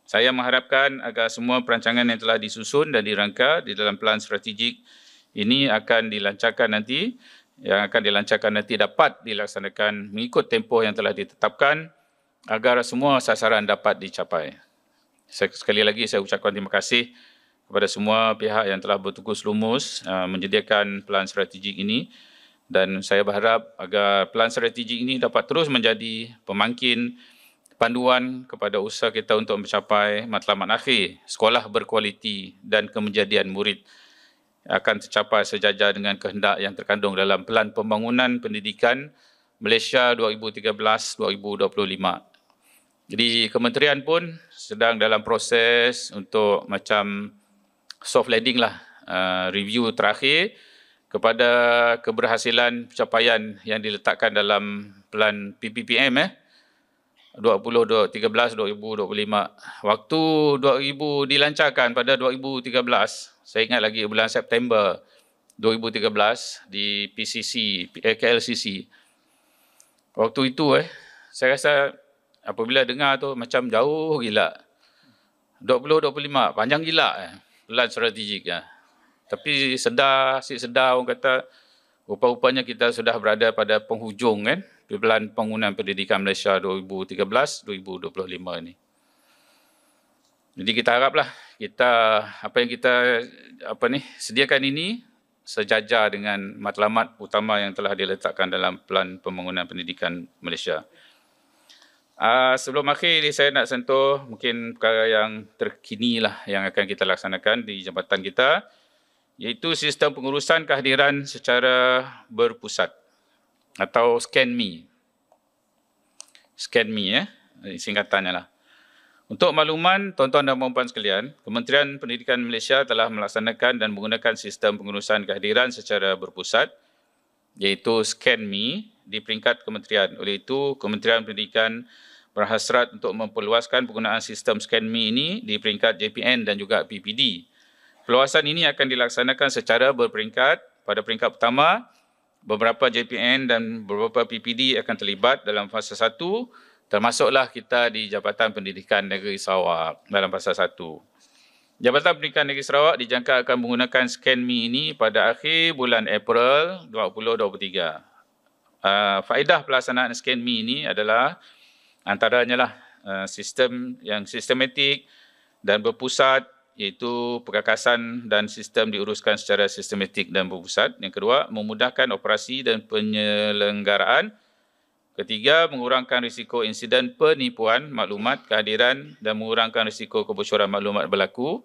Saya mengharapkan agar semua perancangan yang telah disusun dan dirangka di dalam pelan strategik ini akan dilancarkan nanti, yang akan dilancarkan nanti dapat dilaksanakan mengikut tempoh yang telah ditetapkan agar semua sasaran dapat dicapai. Sekali lagi saya ucapkan terima kasih kepada semua pihak yang telah bertukus lumus uh, menyediakan pelan strategik ini dan saya berharap agar pelan strategik ini dapat terus menjadi pemangkin panduan kepada usaha kita untuk mencapai matlamat akhir sekolah berkualiti dan kemenjadian murid akan tercapai sejajar dengan kehendak yang terkandung dalam pelan pembangunan pendidikan Malaysia 2013-2025. Jadi Kementerian pun sedang dalam proses untuk macam soft landing lah uh, review terakhir kepada keberhasilan pencapaian yang diletakkan dalam pelan PPPM eh 2013-2025 waktu 2000 dilancarkan pada 2013 saya ingat lagi bulan September 2013 di PCC eh, KLCC waktu itu eh saya rasa apabila dengar tu macam jauh gila 2025 panjang gila eh land strategik ya. Tapi sedar, asyik sedar orang kata rupa-rupanya kita sudah berada pada penghujung kan pelan Pengundangan Pendidikan Malaysia 2013-2025 ini. Jadi kita haraplah kita apa yang kita apa ni sediakan ini sejajar dengan matlamat utama yang telah diletakkan dalam Pelan Pembangunan Pendidikan Malaysia. Uh, sebelum akhir ini saya nak sentuh mungkin perkara yang terkini lah yang akan kita laksanakan di jabatan kita iaitu sistem pengurusan kehadiran secara berpusat atau scan me. Scan me ya, eh? singkatannya lah. Untuk makluman tuan-tuan dan puan-puan sekalian, Kementerian Pendidikan Malaysia telah melaksanakan dan menggunakan sistem pengurusan kehadiran secara berpusat iaitu scan me di peringkat kementerian. Oleh itu, Kementerian Pendidikan berhasrat untuk memperluaskan penggunaan sistem ScanMe ini di peringkat JPN dan juga PPD. Perluasan ini akan dilaksanakan secara berperingkat. Pada peringkat pertama, beberapa JPN dan beberapa PPD akan terlibat dalam fasa satu, termasuklah kita di Jabatan Pendidikan Negeri Sarawak dalam fasa satu. Jabatan Pendidikan Negeri Sarawak dijangka akan menggunakan ScanMe ini pada akhir bulan April 2023. Uh, ah, faedah pelaksanaan ScanMe ini adalah antaranya lah eh, sistem yang sistematik dan berpusat iaitu perkakasan dan sistem diuruskan secara sistematik dan berpusat. Yang kedua, memudahkan operasi dan penyelenggaraan. Ketiga, mengurangkan risiko insiden penipuan maklumat kehadiran dan mengurangkan risiko kebocoran maklumat berlaku.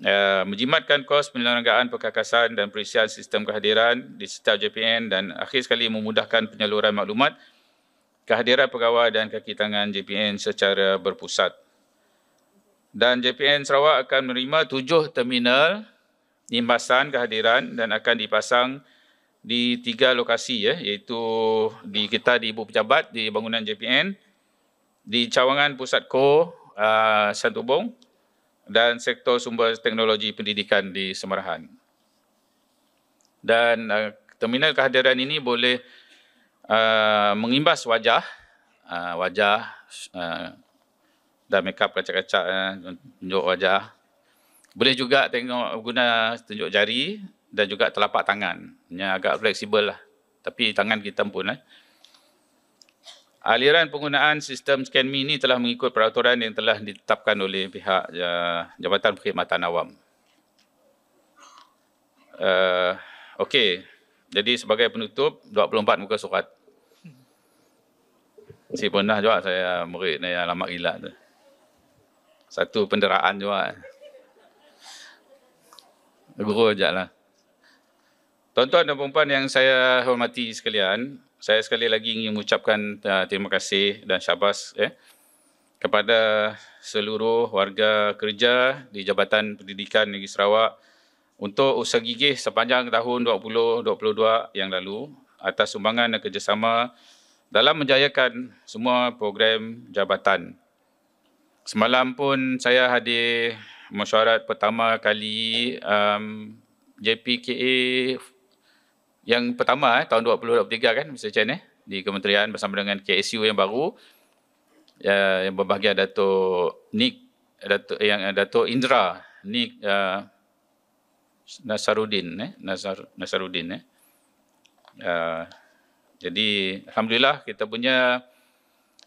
Uh, menjimatkan kos penyelenggaraan perkakasan dan perisian sistem kehadiran di setiap JPN dan akhir sekali memudahkan penyaluran maklumat kehadiran pegawai dan kaki tangan JPN secara berpusat. Dan JPN Sarawak akan menerima tujuh terminal imbasan kehadiran dan akan dipasang di tiga lokasi ya, iaitu di kita di Ibu Pejabat di bangunan JPN, di cawangan pusat Ko uh, ah, Santubong dan sektor sumber teknologi pendidikan di Semerahan Dan uh, terminal kehadiran ini boleh uh, mengimbas wajah, uh, wajah uh, dan up kacak-kacak uh, tunjuk wajah. Boleh juga tengok guna tunjuk jari dan juga telapak tangan. Ini agak fleksibel lah. Tapi tangan kita pun Eh. Aliran penggunaan sistem ScanMe ini telah mengikut peraturan yang telah ditetapkan oleh pihak uh, Jabatan Perkhidmatan Awam. Uh, Okey, jadi sebagai penutup, 24 muka surat. Si pernah juga saya murid ni yang lama gila tu. Satu penderaan juga. Guru aja lah. Tuan-tuan dan perempuan yang saya hormati sekalian, saya sekali lagi ingin mengucapkan uh, terima kasih dan syabas eh, kepada seluruh warga kerja di Jabatan Pendidikan Negeri Sarawak untuk usaha gigih sepanjang tahun 2022 yang lalu atas sumbangan dan kerjasama dalam menjayakan semua program jabatan. Semalam pun saya hadir mesyuarat pertama kali um, JPKA yang pertama eh, tahun 2023 kan Mr. Chen eh, di kementerian bersama dengan KSU yang baru ya, yang berbahagia Datuk Nik Datuk yang eh, Datuk Indra Nik uh, eh, Nasarudin eh, Nasar, Nasarudin eh. Uh, jadi alhamdulillah kita punya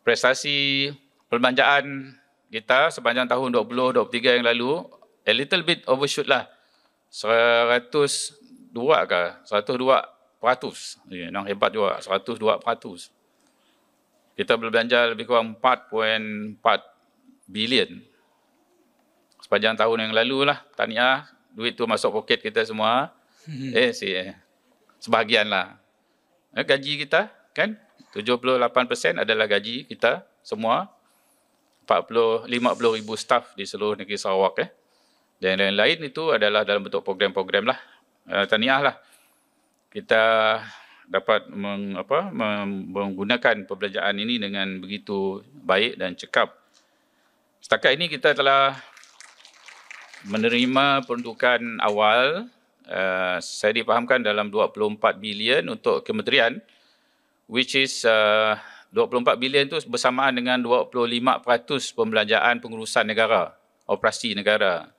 prestasi perbelanjaan kita sepanjang tahun 2023 yang lalu a little bit overshoot lah. 102 ke? 102 peratus. yang ya, hebat juga. 102 peratus. Kita berbelanja lebih kurang 4.4 bilion. Sepanjang tahun yang lalu lah. Tahniah. Duit tu masuk poket kita semua. Hmm. eh, si, eh. Sebahagian lah. Eh, gaji kita kan 78% adalah gaji kita semua 40-50 ribu staff di seluruh negeri Sarawak eh. dan lain-lain itu adalah dalam bentuk program-program lah uh, eh, taniah lah kita dapat meng, apa, menggunakan pembelajaran ini dengan begitu baik dan cekap setakat ini kita telah menerima peruntukan awal uh, saya dipahamkan dalam 24 bilion untuk kementerian which is eh, uh, 24 bilion tu bersamaan dengan 25% pembelanjaan pengurusan negara operasi negara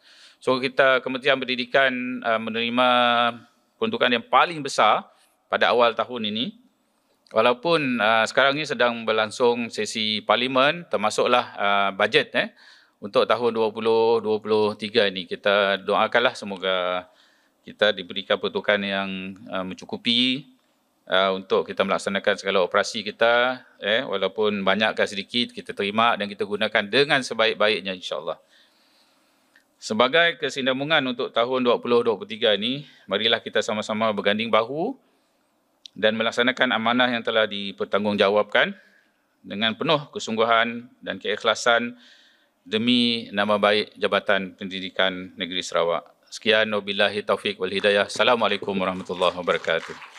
so kita kementerian pendidikan uh, eh, menerima peruntukan yang paling besar pada awal tahun ini walaupun uh, sekarang ini sedang berlangsung sesi parlimen termasuklah uh, bajet eh untuk tahun 2023 ini kita doakanlah semoga kita diberikan pertukaran yang uh, mencukupi uh, untuk kita melaksanakan segala operasi kita eh walaupun banyak ke sedikit kita terima dan kita gunakan dengan sebaik-baiknya insyaallah sebagai kesinambungan untuk tahun 2023 ini marilah kita sama-sama berganding bahu dan melaksanakan amanah yang telah dipertanggungjawabkan dengan penuh kesungguhan dan keikhlasan demi nama baik Jabatan Pendidikan Negeri Sarawak. Sekian wabillahi Taufiq wal hidayah. Assalamualaikum warahmatullahi wabarakatuh.